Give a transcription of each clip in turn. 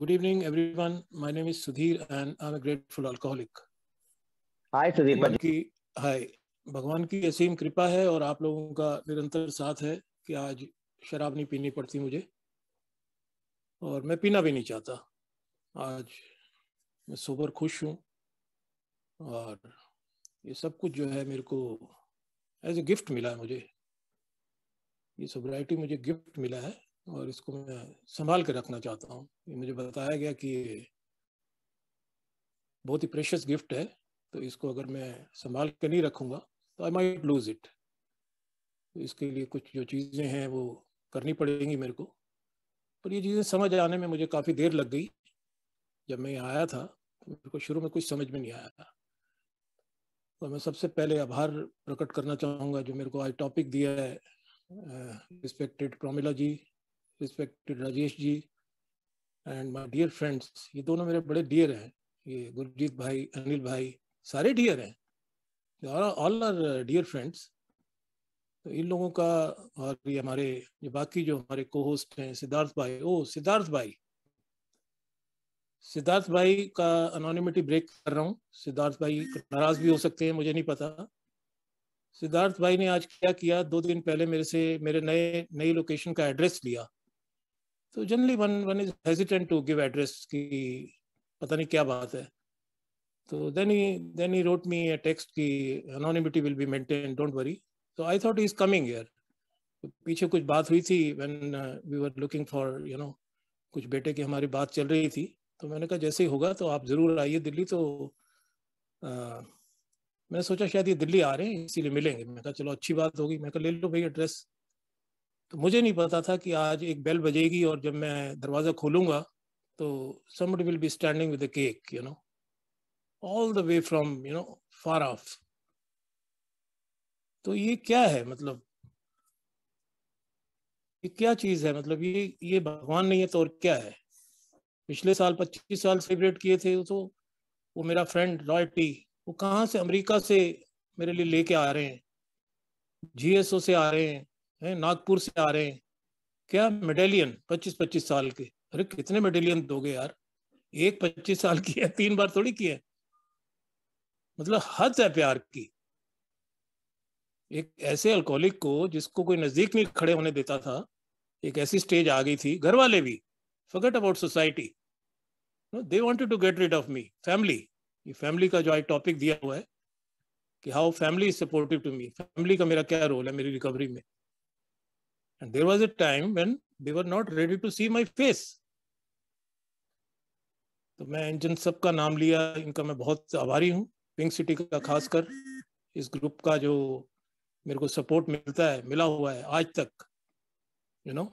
Good evening, everyone. My name is Sudhir, and I'm a grateful alcoholic. Hi, Sudhir. भगवान की हाय भगवान की असीम कृपा है और आप लोगों का निरंतर साथ है कि आज शराब नहीं पीनी पड़ती मुझे और मैं पीना भी नहीं चाहता आज मैं सोबर खुश हूँ और ये सब कुछ जो है मेरे को एज ए गिफ्ट मिला है मुझे ये सोबराइटी मुझे गिफ्ट मिला है और इसको मैं संभाल कर रखना चाहता हूँ मुझे बताया गया कि बहुत ही प्रेशियस गिफ्ट है तो इसको अगर मैं संभाल कर नहीं रखूँगा तो आई माइट लूज इट तो इसके लिए कुछ जो चीज़ें हैं वो करनी पड़ेंगी मेरे को पर ये चीज़ें समझ आने में मुझे काफ़ी देर लग गई जब मैं आया था तो मेरे को शुरू में कुछ समझ में नहीं आया था तो मैं सबसे पहले आभार प्रकट करना चाहूँगा जो मेरे को आज टॉपिक दिया है respected Promila ji respected Rajesh ji and my dear friends ये दोनों मेरे बड़े डियर हैं ये गुरजीत भाई अनिल भाई सारे डियर हैं ऑल आर डियर फ्रेंड्स तो इन लोगों का और ये हमारे ये बाकी जो हमारे को होस्ट हैं सिद्धार्थ भाई ओ सिद्धार्थ भाई सिद्धार्थ भाई का अनोनिमिटी ब्रेक कर रहा हूँ सिद्धार्थ भाई नाराज भी हो सकते हैं मुझे नहीं पता सिद्धार्थ भाई ने आज क्या किया दो दिन पहले मेरे से मेरे नए नई लोकेशन का एड्रेस लिया तो generally one one is hesitant to give address कि पता नहीं क्या बात है तो then he then he wrote me a text की anonymity will be maintain don't worry तो I thought is coming here पीछे कुछ बात हुई थी when we were looking for you know कुछ बेटे की हमारी बात चल रही थी तो मैंने कहा जैसे ही होगा तो आप ज़रूर आइए दिल्ली तो आ, uh, मैंने सोचा शायद ये दिल्ली आ रहे हैं इसीलिए मिलेंगे मैं कहा चलो अच्छी बात होगी मैं कहा ले लो भाई एड्रेस तो मुझे नहीं पता था कि आज एक बेल बजेगी और जब मैं दरवाज़ा खोलूंगा तो समड will be standing with cake you know all the way from you know far off तो ये क्या है मतलब ये क्या चीज़ है मतलब ये ये भगवान नहीं है तो और क्या है पिछले साल 25 साल सेलिब्रेट किए थे तो वो मेरा फ्रेंड रॉय टी वो कहाँ से अमेरिका से मेरे लिए लेके आ रहे हैं जीएसओ से आ रहे हैं हैं नागपुर से आ रहे हैं क्या मेडेलियन पच्चीस पच्चीस साल के अरे कितने मेडेलियन दोगे यार एक पच्चीस साल की है तीन बार थोड़ी की है मतलब हद है प्यार की एक ऐसे अल्कोहलिक को जिसको कोई नजदीक नहीं खड़े होने देता था एक ऐसी स्टेज आ गई थी घर वाले भी forget about society they wanted to get rid of me family ये फैमिली का जो आज टॉपिक दिया हुआ है कि how family is supportive to me family का मेरा क्या रोल है मेरी रिकवरी में And there was a time when they were not ready to see my face. तो मैं इन जिन सब का नाम लिया इनका मैं बहुत आभारी हूँ पिंक सिटी का खासकर इस ग्रुप का जो मेरे को सपोर्ट मिलता है मिला हुआ है आज तक you know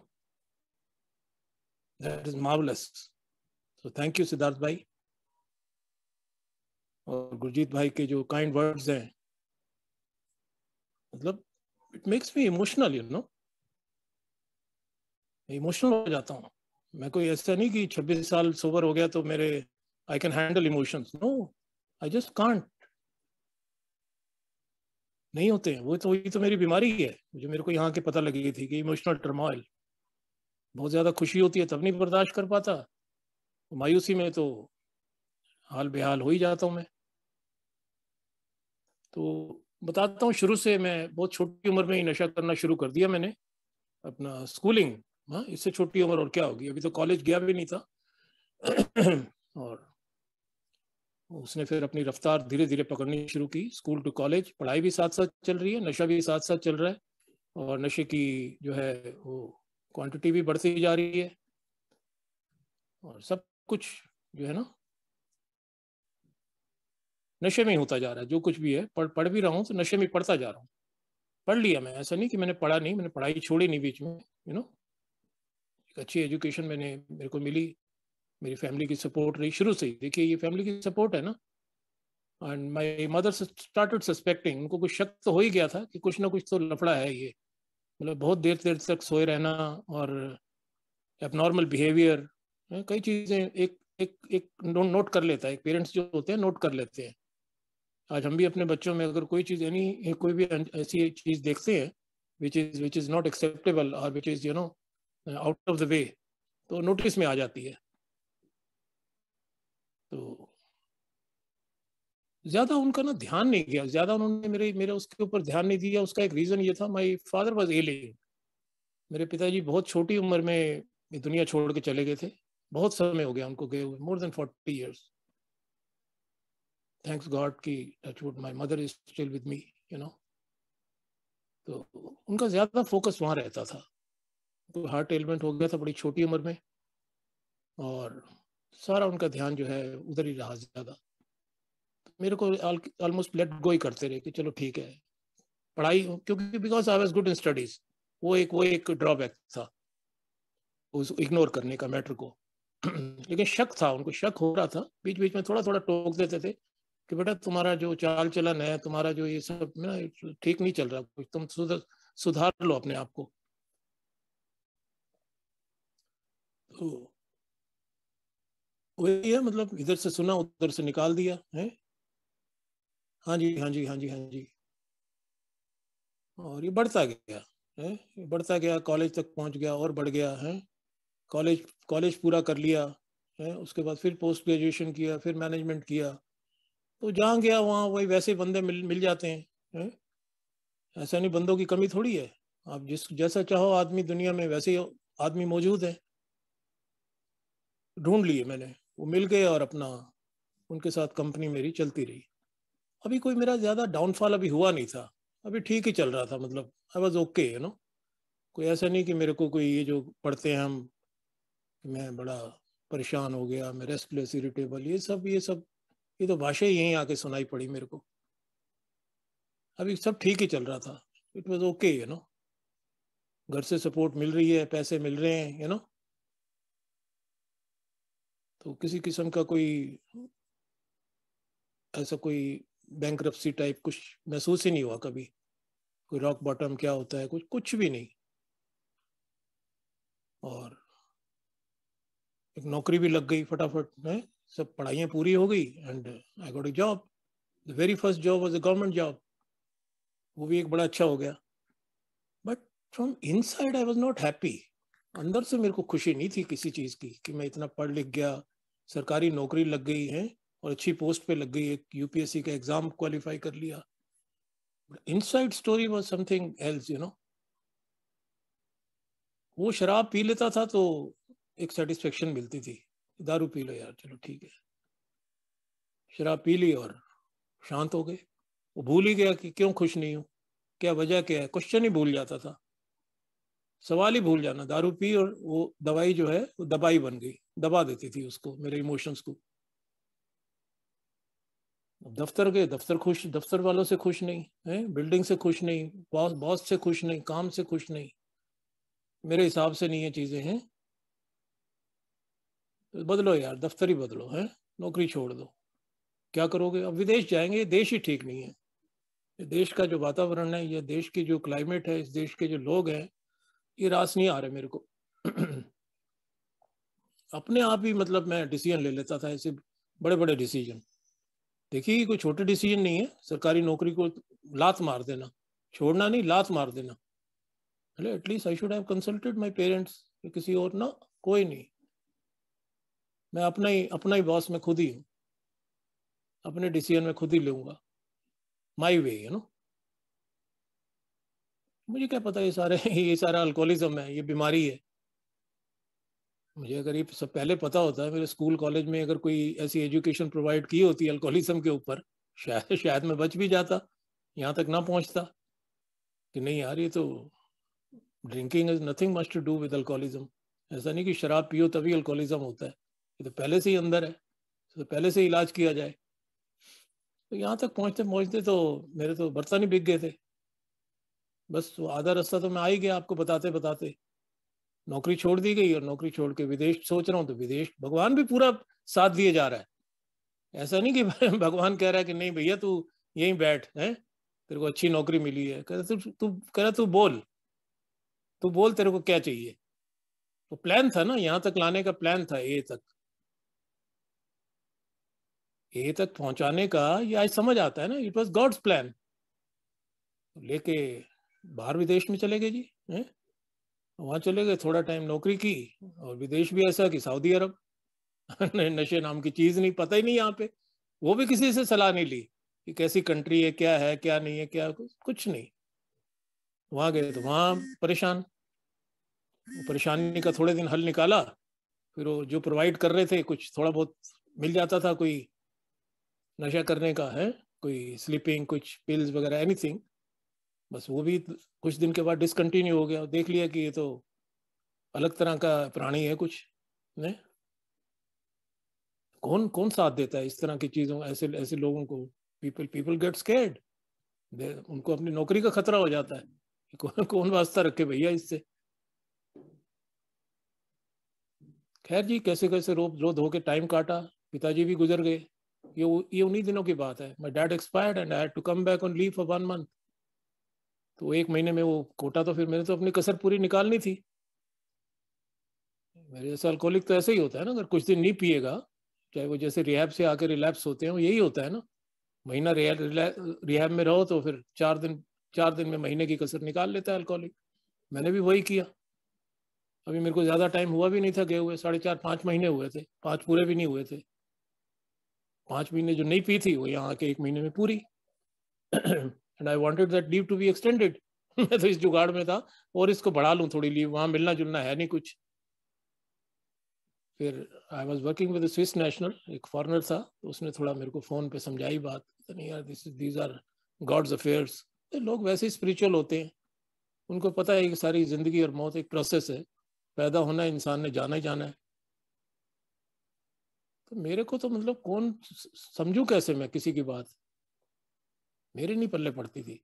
that is marvellous so thank you Siddharth भाई और गुरजीत भाई के जो काइंड वर्ड्स हैं मतलब it makes me emotional you know emotional हो जाता हूँ मैं कोई ऐसा नहीं कि 26 साल सोवर हो गया तो मेरे I can handle emotions no I just can't नहीं होते हैं वो तो वही तो मेरी बीमारी ही है जो मेरे को यहाँ के पता लगी थी कि इमोशनल टर्मोइल बहुत ज़्यादा खुशी होती है तब नहीं बर्दाश्त कर पाता तो मायूसी में तो हाल बेहाल हो ही जाता हूँ मैं तो बताता हूँ शुरू से मैं बहुत छोटी उम्र में ही नशा करना शुरू कर दिया मैंने अपना स्कूलिंग हाँ इससे छोटी उम्र और क्या होगी अभी तो कॉलेज गया भी नहीं था और उसने फिर अपनी रफ्तार धीरे धीरे पकड़नी शुरू की स्कूल टू कॉलेज पढ़ाई भी साथ साथ चल रही है नशा भी साथ साथ चल रहा है और नशे की जो है वो क्वांटिटी भी बढ़ती जा रही है और सब कुछ जो है ना नशे में ही होता जा रहा है जो कुछ भी है पढ़ पढ़ भी रहा हूँ तो नशे में पढ़ता जा रहा हूँ पढ़ लिया मैं ऐसा नहीं कि मैंने पढ़ा नहीं मैंने पढ़ाई छोड़ी नहीं बीच में यू नो अच्छी एजुकेशन मैंने मेरे को मिली मेरी फैमिली की सपोर्ट रही शुरू से ही देखिए ये फैमिली की सपोर्ट है ना and my mother started suspecting उनको कुछ शक तो हो ही गया था कि कुछ ना कुछ तो लफड़ा है ये मतलब बहुत देर देर तक सोए रहना और एबनॉर्मल बिहेवियर हाँ, कई चीज़ें एक एक एक नोट कर लेता है एक पेरेंट्स जो होते हैं नोट कर लेते हैं आज हम भी अपने बच्चों में अगर कोई चीज़ यानी कोई भी ऐसी चीज़ देखते हैं which is which is not acceptable और which is you know out of the way तो नोटिस में आ जाती है तो ज्यादा उनका ना ध्यान नहीं गया ज्यादा उन्होंने मेरे मेरे उसके ऊपर ध्यान नहीं दिया उसका एक रीजन ये था माई फादर वॉज एलिंग मेरे पिताजी बहुत छोटी उम्र में दुनिया छोड़ के चले गए थे बहुत समय हो गया उनको गए हुए more than forty years thanks God की touch wood my mother is still with me you know तो उनका ज्यादा फोकस वहां रहता था तो हार्ट एलिमेंट हो गया था बड़ी छोटी उम्र में और सारा उनका ध्यान जो है उधर ही रहा ज़्यादा मेरे को ऑलमोस्ट लेट गो ही करते रहे कि चलो ठीक है पढ़ाई क्योंकि because I was good in studies वो एक वो एक ड्रॉबैक था उस इग्नोर करने का मैटर को लेकिन शक था उनको शक हो रहा था बीच बीच में थोड़ा थोड़ा टोक देते थे कि बेटा तुम्हारा जो चाल चलन है तुम्हारा जो ये सब ना ठीक नहीं चल रहा कुछ तुम सुधर सुधार लो अपने आप को तो वही है मतलब इधर से सुना उधर से निकाल दिया है हाँ जी हाँ जी हाँ जी हाँ जी और ये बढ़ता गया है ये बढ़ता गया कॉलेज तक पहुंच गया और बढ़ गया है कॉलेज कॉलेज पूरा कर लिया है उसके बाद फिर पोस्ट ग्रेजुएशन किया फिर मैनेजमेंट किया तो जहाँ गया वहाँ वही वैसे बंदे मिल मिल जाते हैं है? ऐसा नहीं बंदों की कमी थोड़ी है आप जिस जैसा चाहो आदमी दुनिया में वैसे ही आदमी मौजूद है ढूंढ लिए मैंने वो मिल गए और अपना उनके साथ कंपनी मेरी चलती रही अभी कोई मेरा ज़्यादा डाउनफॉल अभी हुआ नहीं था अभी ठीक ही चल रहा था मतलब I was okay you know कोई ऐसा नहीं कि मेरे को कोई ये जो पढ़ते हैं हम मैं बड़ा परेशान हो गया मैं रेस्टलेस इरिटेबल ये सब ये सब ये तो भाषा ही यहीं आके सुनाई पड़ी मेरे को अभी सब ठीक ही चल रहा था it was okay you know घर से सपोर्ट मिल रही है पैसे मिल रहे हैं यू you नो know? तो किसी किस्म का कोई ऐसा कोई बैंक टाइप कुछ महसूस ही नहीं हुआ कभी कोई रॉक बॉटम क्या होता है कुछ कुछ भी नहीं और एक नौकरी भी लग गई फटाफट है सब पढ़ाइयाँ पूरी हो गई and I got a job the very first job was a government job वो भी एक बड़ा अच्छा हो गया but from inside I was not happy अंदर से मेरे को खुशी नहीं थी किसी चीज़ की कि मैं इतना पढ़ लिख गया सरकारी नौकरी लग गई है और अच्छी पोस्ट पे लग गई है यूपीएससी का एग्जाम क्वालिफाई कर लिया side story was something else you know वो शराब पी लेता था तो एक सेटिस्फेक्शन मिलती थी दारू पी लो यार चलो ठीक है शराब पी ली और शांत हो गए वो भूल ही गया कि क्यों खुश नहीं हूं क्या वजह क्या है क्वेश्चन ही भूल जाता था सवाल ही भूल जाना दारू पी और वो दवाई जो है वो दवाई बन गई दबा देती थी उसको मेरे इमोशंस को दफ्तर गए दफ्तर खुश दफ्तर वालों से खुश नहीं है बिल्डिंग से खुश नहीं बॉस बॉस से खुश नहीं काम से खुश नहीं मेरे हिसाब से नहीं ये चीज़ें हैं बदलो यार दफ्तर ही बदलो है नौकरी छोड़ दो क्या करोगे अब विदेश जाएंगे ये देश ही ठीक नहीं है ये देश का जो वातावरण है ये देश की जो क्लाइमेट है इस देश के जो लोग हैं ये रास नहीं आ रहे मेरे को अपने आप ही मतलब मैं डिसीजन ले लेता था ऐसे बड़े बड़े डिसीजन देखिए कोई छोटे डिसीजन नहीं है सरकारी नौकरी को लात मार देना छोड़ना नहीं लात मार देना अरे at least I should have consulted my parents किसी और ना कोई नहीं मैं अपना ही अपना ही बॉस में खुद ही हूँ अपने डिसीजन में खुद ही लूंगा माई वे यू नो मुझे क्या पता ये सारे ये सारा अल्कोहलिज्म है ये बीमारी है मुझे अगर ये सब पहले पता होता है मेरे स्कूल कॉलेज में अगर कोई ऐसी एजुकेशन प्रोवाइड की होती अल्कोहलिज्म के ऊपर शायद शायद मैं बच भी जाता यहाँ तक ना पहुँचता कि नहीं यार ये तो drinking is nothing must to do with alcoholism ऐसा नहीं कि शराब पियो तभी अल्कोहलिज्म होता है ये तो पहले से ही अंदर है तो पहले से इलाज किया जाए तो यहाँ तक पहुँचते पहुँचते तो मेरे तो बर्तन ही बिक गए थे बस वो आधा रास्ता तो मैं आ ही गया आपको बताते बताते नौकरी छोड़ दी गई और नौकरी छोड़ के विदेश सोच रहा हूँ तो विदेश भगवान भी पूरा साथ दिए जा रहा है ऐसा नहीं कि भगवान कह रहा है कि नहीं भैया तू यहीं बैठ है तेरे को अच्छी नौकरी मिली है कह तू तू कह रहा तू बोल तू बोल तेरे को क्या चाहिए तो प्लान था ना यहाँ तक लाने का प्लान था ए तक ए तक पहुंचाने का ये आज समझ आता है ना इट वॉज गॉड्स प्लान लेके बाहर विदेश में चले गए जी है? वहाँ चले गए थोड़ा टाइम नौकरी की और विदेश भी ऐसा कि सऊदी अरब नशे नाम की चीज़ नहीं पता ही नहीं यहाँ पे वो भी किसी से सलाह नहीं ली कि कैसी कंट्री है क्या है क्या नहीं है क्या कुछ नहीं वहाँ गए तो वहाँ परेशान परेशानी का थोड़े दिन हल निकाला फिर वो जो प्रोवाइड कर रहे थे कुछ थोड़ा बहुत मिल जाता था कोई नशा करने का है कोई स्लीपिंग कुछ पिल्स वगैरह एनीथिंग बस वो भी कुछ दिन के बाद डिसकंटिन्यू हो गया देख लिया कि ये तो अलग तरह का प्राणी है कुछ ने कौन कौन साथ देता है इस तरह की चीजों ऐसे ऐसे लोगों को पीपल पीपल गेट स्केर्ड उनको अपनी नौकरी का खतरा हो जाता है कौन कौन वास्ता रखे भैया इससे खैर जी कैसे कैसे रो रो धो के टाइम काटा पिताजी भी गुजर गए ये ये उन्हीं दिनों की बात है my dad expired and I had to come back on leave for one month तो एक महीने में वो कोटा तो फिर मैंने तो अपनी कसर पूरी निकालनी थी मेरे जैसे अल्कोहलिक तो ऐसे ही होता है ना अगर कुछ दिन नहीं पिएगा चाहे वो जैसे रिहैब से आके रिलैप्स होते हैं यही होता है ना महीना रिहैब में रहो तो फिर चार दिन चार दिन में महीने की कसर निकाल लेता है अल्कोहलिक मैंने भी वही किया अभी मेरे को ज़्यादा टाइम हुआ भी नहीं था गए हुए साढ़े चार पाँच महीने हुए थे पाँच पूरे भी नहीं हुए थे पाँच महीने जो नहीं पी थी वो यहाँ आके एक महीने में पूरी and I wanted that leave to be extended मैं तो इस जुगाड़ में था और इसको बढ़ा लूँ थोड़ी लीव वहाँ मिलना जुलना है नहीं कुछ फिर I was working with Swiss national एक फॉरनर था तो उसने थोड़ा मेरे को फ़ोन पे समझाई बात नहीं यार this these are God's affairs लोग वैसे ही स्परिचुअल होते हैं उनको पता है कि सारी ज़िंदगी और मौत एक प्रोसेस है पैदा होना इंसान ने जाना ही जाना है तो मेरे को तो मतलब कौन समझू कैसे मैं किसी की बात मेरे नहीं पल्ले पड़ती थी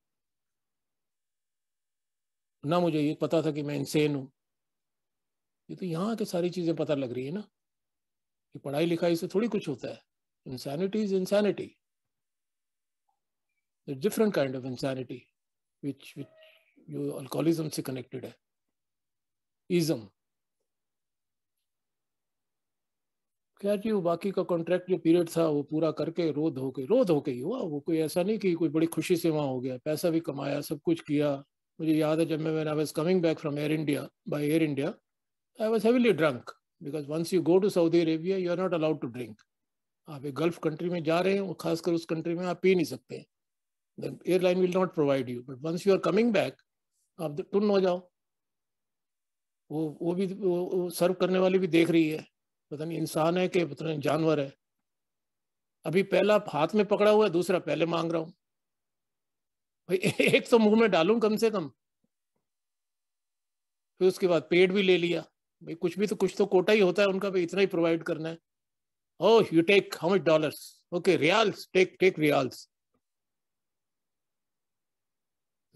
ना मुझे ये पता था कि मैं इंसेन हूं ये तो यहां के सारी चीजें पता लग रही है ना कि पढ़ाई लिखाई से थोड़ी कुछ होता है insanity is insanity different kind of insanity which which you alcoholism से कनेक्टेड है इजम क्या जी वो बाकी का कॉन्ट्रैक्ट जो पीरियड था वो पूरा करके रोध होके रोध होके ही हुआ वो कोई ऐसा नहीं कि कोई बड़ी खुशी से वहाँ हो गया पैसा भी कमाया सब कुछ किया मुझे याद है जब मैं I was coming back from Air India by Air India I was heavily drunk because once you go to Saudi Arabia you are not allowed to drink आप एक गल्फ कंट्री में जा रहे हैं और खासकर उस कंट्री में आप पी नहीं सकते हैं airline will not provide you but once you are coming back आप टुन हो जाओ वो वो भी वो सर्व करने वाली भी देख रही है पता नहीं इंसान है कि पता नहीं जानवर है अभी पहला हाथ में पकड़ा हुआ है दूसरा पहले मांग रहा हूं भाई एक तो मुंह में डालू कम से कम फिर उसके बाद पेट भी ले लिया भाई कुछ भी तो कुछ तो कोटा ही होता है उनका भाई इतना ही प्रोवाइड करना है oh you take how much dollars okay riyals take take riyals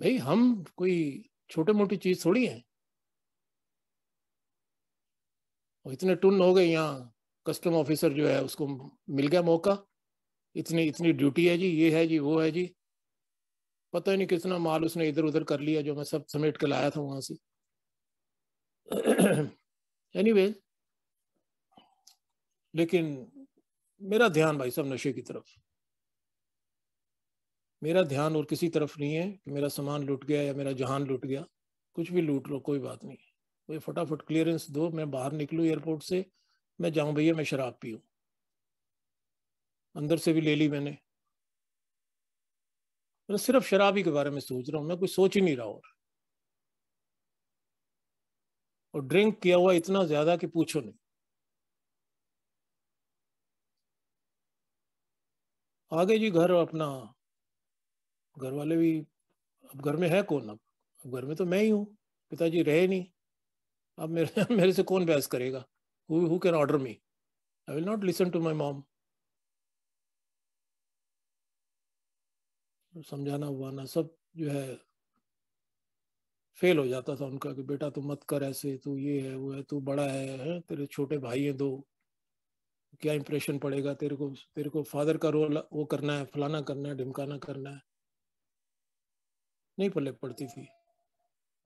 भाई हम कोई छोटे मोटी चीज थोड़ी है और इतने टुन हो गए यहाँ कस्टम ऑफिसर जो है उसको मिल गया मौका इतनी इतनी ड्यूटी है जी ये है जी वो है जी पता ही नहीं कितना माल उसने इधर उधर कर लिया जो मैं सब समेट के लाया था वहाँ से एनी anyway, लेकिन मेरा ध्यान भाई सब नशे की तरफ मेरा ध्यान और किसी तरफ नहीं है कि मेरा सामान लूट गया या मेरा जहान लूट गया कुछ भी लूट लो कोई बात नहीं है कोई फटाफट क्लियरेंस दो मैं बाहर निकलूँ एयरपोर्ट से मैं जाऊँ भैया मैं शराब पीऊँ अंदर से भी ले ली मैंने मैं मतलब सिर्फ ही के बारे में सोच रहा हूँ मैं कोई सोच ही नहीं रहा और और ड्रिंक किया हुआ इतना ज्यादा कि पूछो नहीं आगे जी घर अपना घर वाले भी अब घर में है कौन अब अब घर में तो मैं ही हूँ पिताजी रहे नहीं अब मेरे मेरे से कौन बहस करेगा who can order me I will not listen to my mom समझाना ना सब जो है फेल हो जाता था उनका कि बेटा तू मत कर ऐसे तू ये है वो है तू बड़ा है, है तेरे छोटे भाई हैं दो क्या इंप्रेशन पड़ेगा तेरे को तेरे को फादर का रोल वो करना है फलाना करना है ढिमकाना करना है नहीं पल्ले पड़ती थी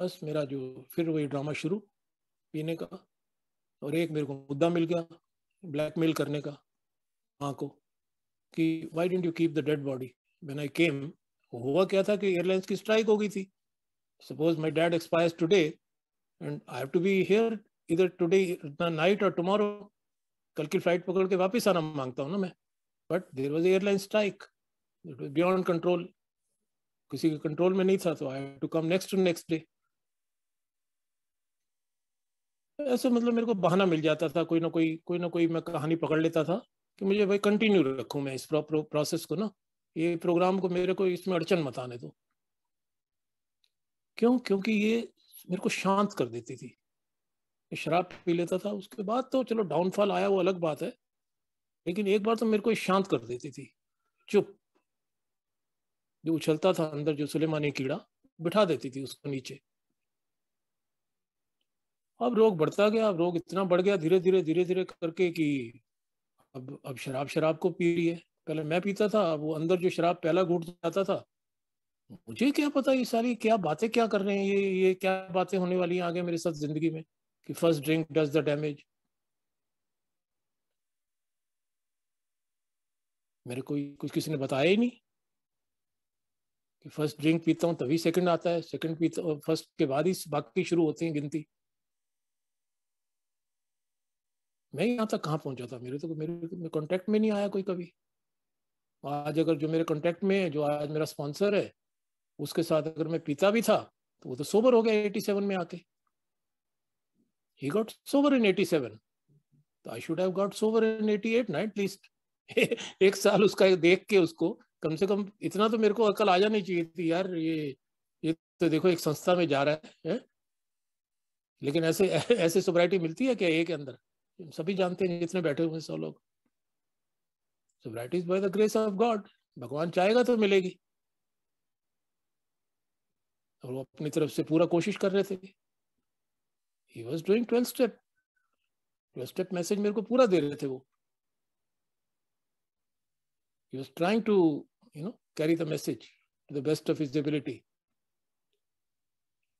बस मेरा जो फिर वही ड्रामा शुरू पीने का और एक मेरे को मुद्दा मिल गया ब्लैकमेल करने का माँ को कि why didn't you keep the dead body when I came हुआ क्या था कि एयरलाइंस की स्ट्राइक हो गई थी suppose my dad expires today and I have to be here इधर टूडे नाइट और टुमारो कल की फ्लाइट पकड़ के वापस आना मांगता हूँ ना मैं but there was airline strike beyond control किसी के कंट्रोल में नहीं था तो I to come next next day ऐसे मतलब मेरे को बहाना मिल जाता था कोई ना कोई कोई ना कोई मैं कहानी पकड़ लेता था कि मुझे भाई कंटिन्यू रखूँ मैं इस प्रो, प्रो, प्रोसेस को ना ये प्रोग्राम को मेरे को इसमें अड़चन मत आने दो क्यों क्योंकि ये मेरे को शांत कर देती थी शराब पी लेता था उसके बाद तो चलो डाउनफॉल आया वो अलग बात है लेकिन एक बार तो मेरे को शांत कर देती थी चुप जो उछलता था अंदर जो सुलेमानी कीड़ा बिठा देती थी उसको नीचे अब रोग बढ़ता गया अब रोग इतना बढ़ गया धीरे धीरे धीरे धीरे करके कि अब अब शराब शराब को पी रही है पहले मैं पीता था अब वो अंदर जो शराब पहला घूट जाता था मुझे क्या पता ये सारी क्या बातें क्या कर रहे हैं ये ये क्या बातें होने वाली हैं आगे मेरे साथ जिंदगी में कि first drink does the damage मेरे कोई कुछ किसी ने बताया ही नहीं कि फर्स्ट ड्रिंक पीता हूँ तभी सेकंड आता है सेकंड पीता फर्स्ट के बाद ही बाकी शुरू होती है गिनती मैं यहाँ तक कहाँ पहुंचा था मेरे तो मेरे कॉन्टेक्ट में नहीं आया कोई कभी आज अगर जो मेरे कॉन्टेक्ट में है जो आज मेरा स्पॉन्सर है उसके साथ अगर मैं पीता भी था तो वो तो सोबर हो गया एटी सेवन में आके ही got sober in eighty seven तो I should have got sober in eighty eight ना एटलीस्ट एक साल उसका देख के उसको कम से कम इतना तो मेरे को अकल आ जानी चाहिए थी यार ये ये तो देखो एक संस्था में जा रहा है, है? लेकिन ऐसे ऐसे सोबराइटी मिलती है क्या एक के अंदर सभी जानते हैं जितने बैठे हुए सौ लोग by the grace of God भगवान चाहेगा तो मिलेगी और वो अपनी तरफ से पूरा कोशिश कर रहे थे he was doing twelve step twelve step message मेरे को पूरा दे रहे थे वो he was trying to you know carry the message to the best of his ability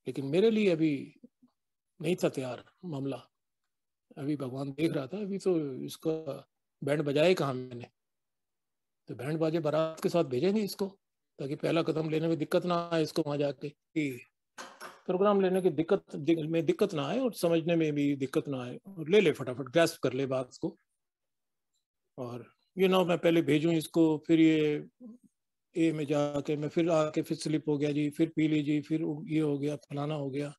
लेकिन मेरे लिए अभी नहीं था तैयार मामला अभी भगवान देख रहा था अभी तो इसका बैंड बजाए कहा मैंने तो बैंड बाजे बारात के साथ भेजेंगे इसको ताकि पहला कदम लेने में दिक्कत ना आए इसको वहां जाके प्रोग्राम लेने की दिक्कत में दिक्कत ना आए और समझने में भी दिक्कत ना आए और ले ले फटाफट ग्रैस्प कर ले बात को और ये ना मैं पहले भेजूँ इसको फिर ये ए में जाके मैं फिर आके फिर स्लिप हो गया जी फिर पी लीजिए फिर ये हो गया फलाना हो गया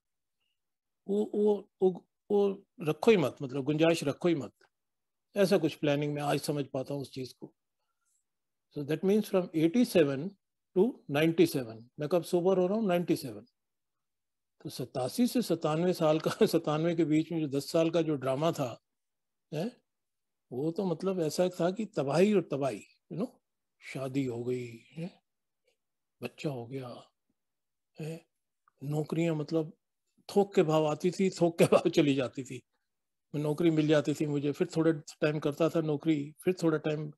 वो वो वो रखो ही मत मतलब गुंजाइश रखो ही मत ऐसा कुछ प्लानिंग में आज समझ पाता हूँ उस चीज़ को so that means from 87 to 97 मैं कब सोबर हो रहा हूँ 97 तो सतासी से सतानवे साल का सतानवे के बीच में जो दस साल का जो ड्रामा था है वो तो मतलब ऐसा था कि तबाही और तबाही यू नो शादी हो गई है बच्चा हो गया है नौकरियां मतलब थोक के भाव आती थी थोक के भाव चली जाती थी नौकरी मिल जाती थी मुझे फिर थोड़े टाइम करता था नौकरी फिर थोड़ा टाइम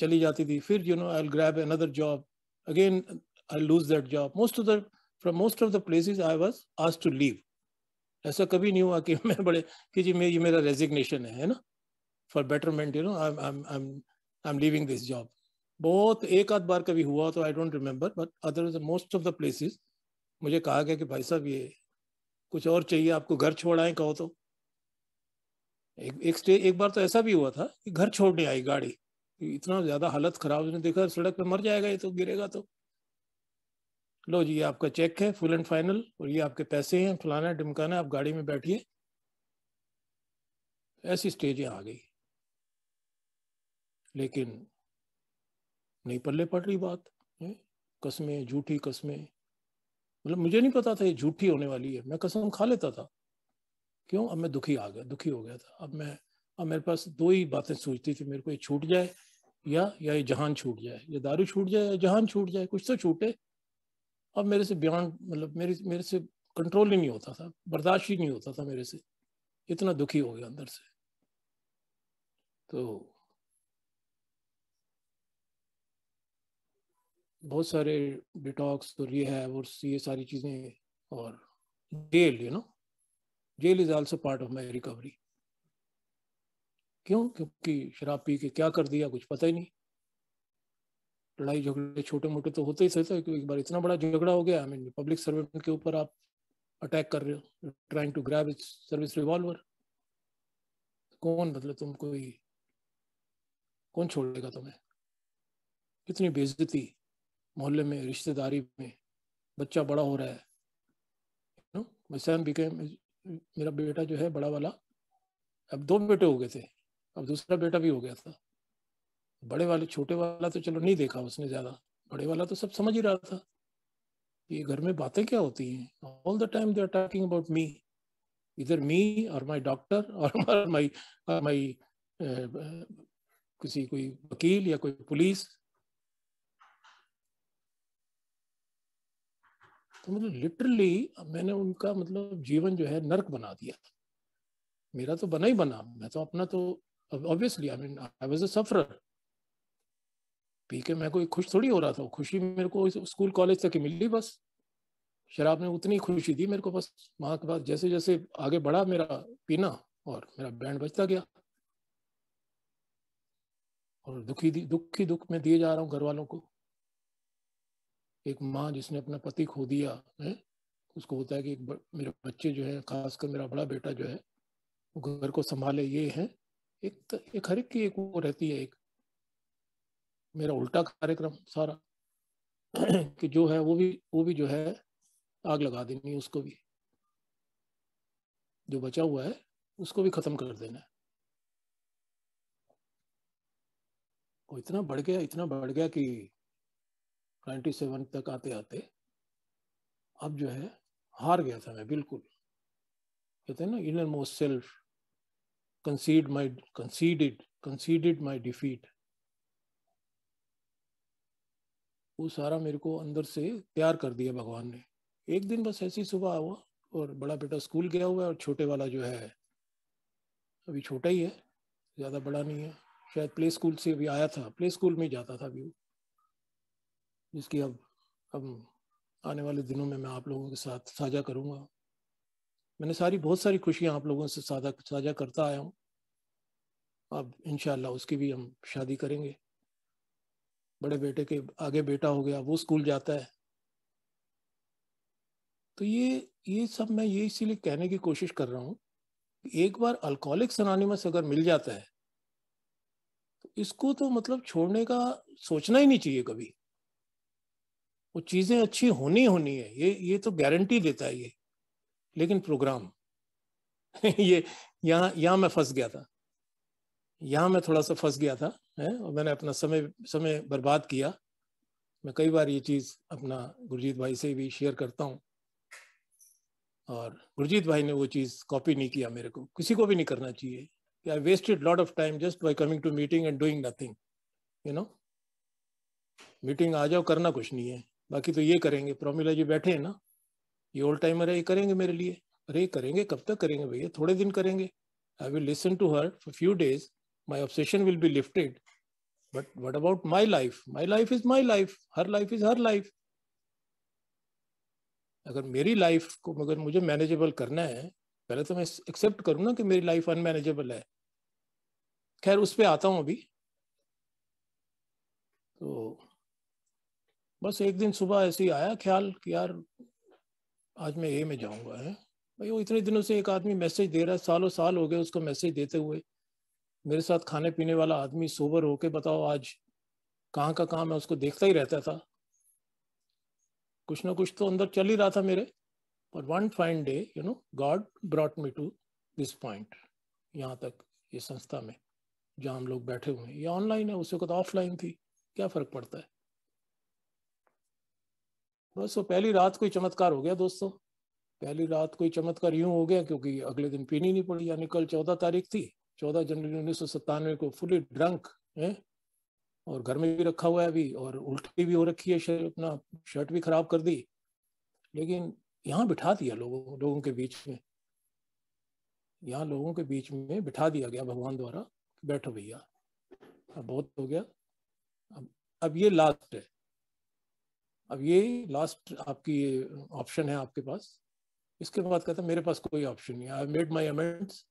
चली जाती थी फिर you know I grab another job again I lose that job most of the from most of the places I was आज टू लीव ऐसा कभी नहीं हुआ कि मैं बड़े कि जी मैं ये मेरा रेजिग्नेशन है ना for betterment you know I I I am leaving this job बहुत एक आध बार कभी हुआ तो I don't remember but other most of the places मुझे कहा गया कि भाई साहब ये कुछ और चाहिए आपको घर छोड़ाएं कहो तो एक एक स्टेज एक बार तो ऐसा भी हुआ था कि घर छोड़ने आई गाड़ी इतना ज्यादा हालत खराब उसने देखा सड़क पे मर जाएगा ये तो गिरेगा तो लो जी ये आपका चेक है फुल एंड फाइनल और ये आपके पैसे हैं फलाना ढिमकाना आप गाड़ी में बैठिए ऐसी स्टेजें आ गई लेकिन नहीं पल्ले पड़ रही बात कसमें झूठी कसमें मतलब मुझे नहीं पता था ये झूठी होने वाली है मैं कसम खा लेता था क्यों अब मैं दुखी आ गया दुखी हो गया था अब मैं अब मेरे पास दो ही बातें सोचती थी मेरे को ये छूट जाए या या ये जहान छूट जाए या दारू छूट जाए या जहान छूट जाए कुछ तो छूटे अब मेरे से बियॉन्ड मतलब मेरे मेरे से कंट्रोल ही नहीं होता था बर्दाश्त ही नहीं होता था मेरे से इतना दुखी हो गया अंदर से तो बहुत सारे डिटॉक्स और ये है और ये सारी चीज़ें और jail you know jail is also part of my recovery क्यों क्योंकि शराब पी के क्या कर दिया कुछ पता ही नहीं लड़ाई झगड़े छोटे मोटे तो होते ही सही क्योंकि एक बार इतना बड़ा झगड़ा हो गया आई मीन पब्लिक सर्वेंट के ऊपर आप अटैक कर रहे हो trying to grab its service revolver कौन मतलब तुम कोई कौन छोड़ेगा तुम्हें कितनी बेइज्जती मोहल्ले में रिश्तेदारी में बच्चा बड़ा हो रहा है नो मैं बिकेम मेरा बेटा जो है बड़ा वाला अब दो बेटे हो गए थे अब दूसरा बेटा भी हो गया था बड़े वाले छोटे वाला तो चलो नहीं देखा उसने ज़्यादा बड़े वाला तो सब समझ ही रहा था ये घर में बातें क्या होती हैं all the time they are talking about me इधर मी और माई डॉक्टर और माई माई किसी कोई वकील या कोई पुलिस तो मतलब लिटरली मैंने उनका मतलब जीवन जो है नरक बना दिया मेरा तो बना ही बना मैं तो अपना तो obviously I mean I was a sufferer पी के मैं कोई खुश थोड़ी हो रहा था खुशी मेरे को स्कूल कॉलेज तक ही मिली बस शराब ने उतनी खुशी दी मेरे को बस वहाँ के बाद जैसे जैसे आगे बढ़ा मेरा पीना और मेरा बैंड बचता गया और दुखी दुखी दुख में दिए जा रहा हूँ घर वालों को एक माँ जिसने अपना पति खो दिया है उसको होता है कि ब, मेरे बच्चे जो है खासकर मेरा बड़ा बेटा जो है वो घर को संभाले ये है एक एक हर एक की एक वो रहती है एक मेरा उल्टा कार्यक्रम सारा कि जो है वो भी वो भी जो है आग लगा देनी उसको भी जो बचा हुआ है उसको भी खत्म कर देना है वो इतना बढ़ गया इतना बढ़ गया कि 97 तक आते आते अब जो है हार गया था मैं बिल्कुल कहते हैं ना inner most self concede my conceded conceded my defeat वो सारा मेरे को अंदर से तैयार कर दिया भगवान ने एक दिन बस ऐसी सुबह हुआ और बड़ा बेटा स्कूल गया हुआ है और छोटे वाला जो है अभी छोटा ही है ज़्यादा बड़ा नहीं है शायद प्ले स्कूल से अभी आया था प्ले स्कूल में जाता था अभी जिसकी अब अब आने वाले दिनों में मैं आप लोगों के साथ साझा करूँगा मैंने सारी बहुत सारी खुशियाँ आप लोगों से साझा साझा करता आया हूँ अब इन उसकी भी हम शादी करेंगे बड़े बेटे के आगे बेटा हो गया वो स्कूल जाता है तो ये ये सब मैं ये इसीलिए कहने की कोशिश कर रहा हूँ एक बार अल्कोहलिक सनानिमस अगर मिल जाता है तो इसको तो मतलब छोड़ने का सोचना ही नहीं चाहिए कभी वो चीज़ें अच्छी होनी होनी है ये ये तो गारंटी देता है ये लेकिन प्रोग्राम ये यहाँ यहाँ मैं फंस गया था यहाँ मैं थोड़ा सा फंस गया था है और मैंने अपना समय समय बर्बाद किया मैं कई बार ये चीज़ अपना गुरजीत भाई से भी शेयर करता हूँ और गुरजीत भाई ने वो चीज़ कॉपी नहीं किया मेरे को किसी को भी नहीं करना चाहिए कि I wasted lot of time just by coming to meeting and doing nothing you know meeting आ जाओ करना कुछ नहीं है बाकी तो ये करेंगे प्रोमिला जी बैठे हैं ना ये ओल्ड टाइमर है ये करेंगे मेरे लिए अरे करेंगे कब तक करेंगे भैया थोड़े दिन करेंगे I will listen to her for few days my obsession will be lifted but what about my life my life is my life her life is her life अगर मेरी लाइफ को मगर मुझे मैनेजेबल करना है पहले तो मैं एक्सेप्ट करूँ ना कि मेरी लाइफ अनमैनेजेबल है खैर उस पर आता हूँ अभी तो बस एक दिन सुबह ऐसे ही आया ख्याल कि यार आज मैं ए में जाऊंगा है भाई वो इतने दिनों से एक आदमी मैसेज दे रहा है सालों साल हो गए उसको मैसेज देते हुए मेरे साथ खाने पीने वाला आदमी सोबर होके बताओ आज कहाँ का काम है उसको देखता ही रहता था कुछ ना कुछ तो अंदर चल ही रहा था मेरे पर one fine day you know God brought me to this point यहाँ तक ये संस्था में जहाँ हम लोग बैठे हुए हैं ये ऑनलाइन है को तो ऑफलाइन थी क्या फ़र्क पड़ता है बस वो पहली रात कोई चमत्कार हो गया दोस्तों पहली रात कोई चमत्कार यूं हो गया क्योंकि अगले दिन पीनी नहीं पड़ी यानी कल चौदह तारीख थी चौदह जनवरी उन्नीस सौ को फुली ड्रंक है और घर में भी रखा हुआ है अभी और उल्टी भी हो रखी है शर्ट अपना शर्ट भी खराब कर दी लेकिन यहाँ बिठा दिया लोगों लोगों के बीच में यहाँ लोगों के बीच में बिठा दिया गया भगवान द्वारा बैठो भैया अब बहुत हो गया अब अब ये लास्ट है अब ये लास्ट आपकी ऑप्शन है आपके पास इसके बाद कहता मेरे पास कोई ऑप्शन नहीं आई मेड माई अमेंड्स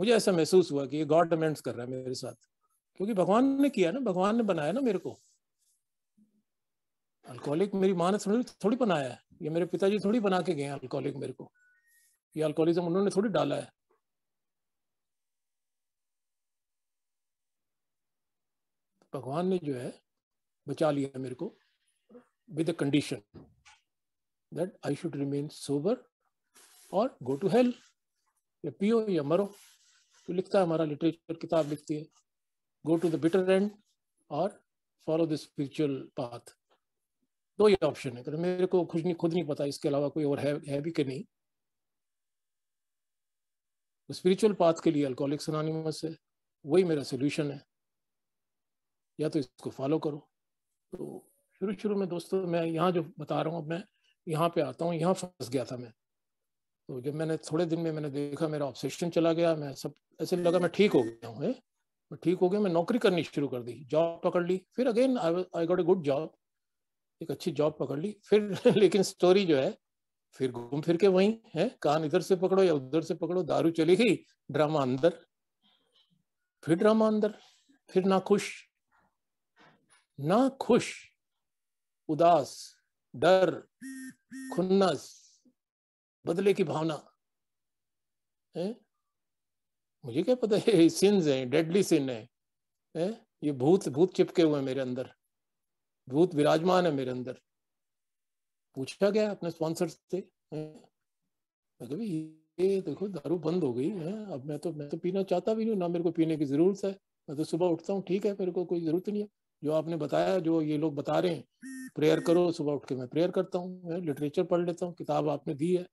मुझे ऐसा महसूस हुआ कि ये गॉड अमेंड्स कर रहा है मेरे साथ क्योंकि भगवान ने किया ना भगवान ने बनाया ना मेरे को अल्कोहलिक मेरी माँ ने थोड़ी थोड़ी बनाया है ये मेरे पिताजी थोड़ी बना के गए हैं अल्कोहलिक मेरे को ये अल्कोहलिज्म उन्होंने थोड़ी डाला है भगवान ने जो है बचा लिया मेरे को with a condition that I should remain sober और गो टू हेल या पियो या मरो तो लिखता है हमारा लिटरेचर किताब लिखती है go to the bitter end और फॉलो द स्पिरिचुअल पाथ दो ही ऑप्शन है तो मेरे को खुद नहीं खुद नहीं पता इसके अलावा कोई और है, है भी कि नहीं स्पिरिचुअल तो पाथ के लिए अल्कोहलिक्स अनानिमस है वही मेरा सोल्यूशन है या तो इसको फॉलो करो तो शुरू शुरू में दोस्तों मैं यहाँ जो बता रहा हूँ मैं यहाँ पे आता हूँ यहाँ फंस गया था मैं तो जब मैंने थोड़े दिन में मैंने देखा मेरा ऑब्सेशन चला गया मैं सब ऐसे लगा मैं ठीक हो गया हूँ मैं ठीक हो गया मैं नौकरी करनी शुरू कर दी जॉब पकड़ ली फिर again I got a good job एक अच्छी जॉब पकड़ ली फिर लेकिन स्टोरी जो है फिर घूम फिर के वहीं है कान इधर से पकड़ो या उधर से पकड़ो दारू चली गई ड्रामा अंदर फिर ड्रामा अंदर फिर ना खुश ना खुश उदास डर खुन्नस बदले की भावना है मुझे क्या पता है सिंस हैं डेडली सिन है, है ये भूत भूत चिपके हुए हैं मेरे अंदर भूत विराजमान है मेरे अंदर पूछा गया अपने स्पॉन्सर से ये देखो दारू बंद हो गई है अब मैं तो मैं तो पीना चाहता भी नहीं ना मेरे को पीने की जरूरत है मैं तो सुबह उठता हूँ ठीक है मेरे को कोई जरूरत नहीं है जो आपने बताया जो ये लोग बता रहे हैं प्रेयर करो सुबह उठ के मैं प्रेयर करता हूँ मैं लिटरेचर पढ़ लेता हूँ किताब आपने दी है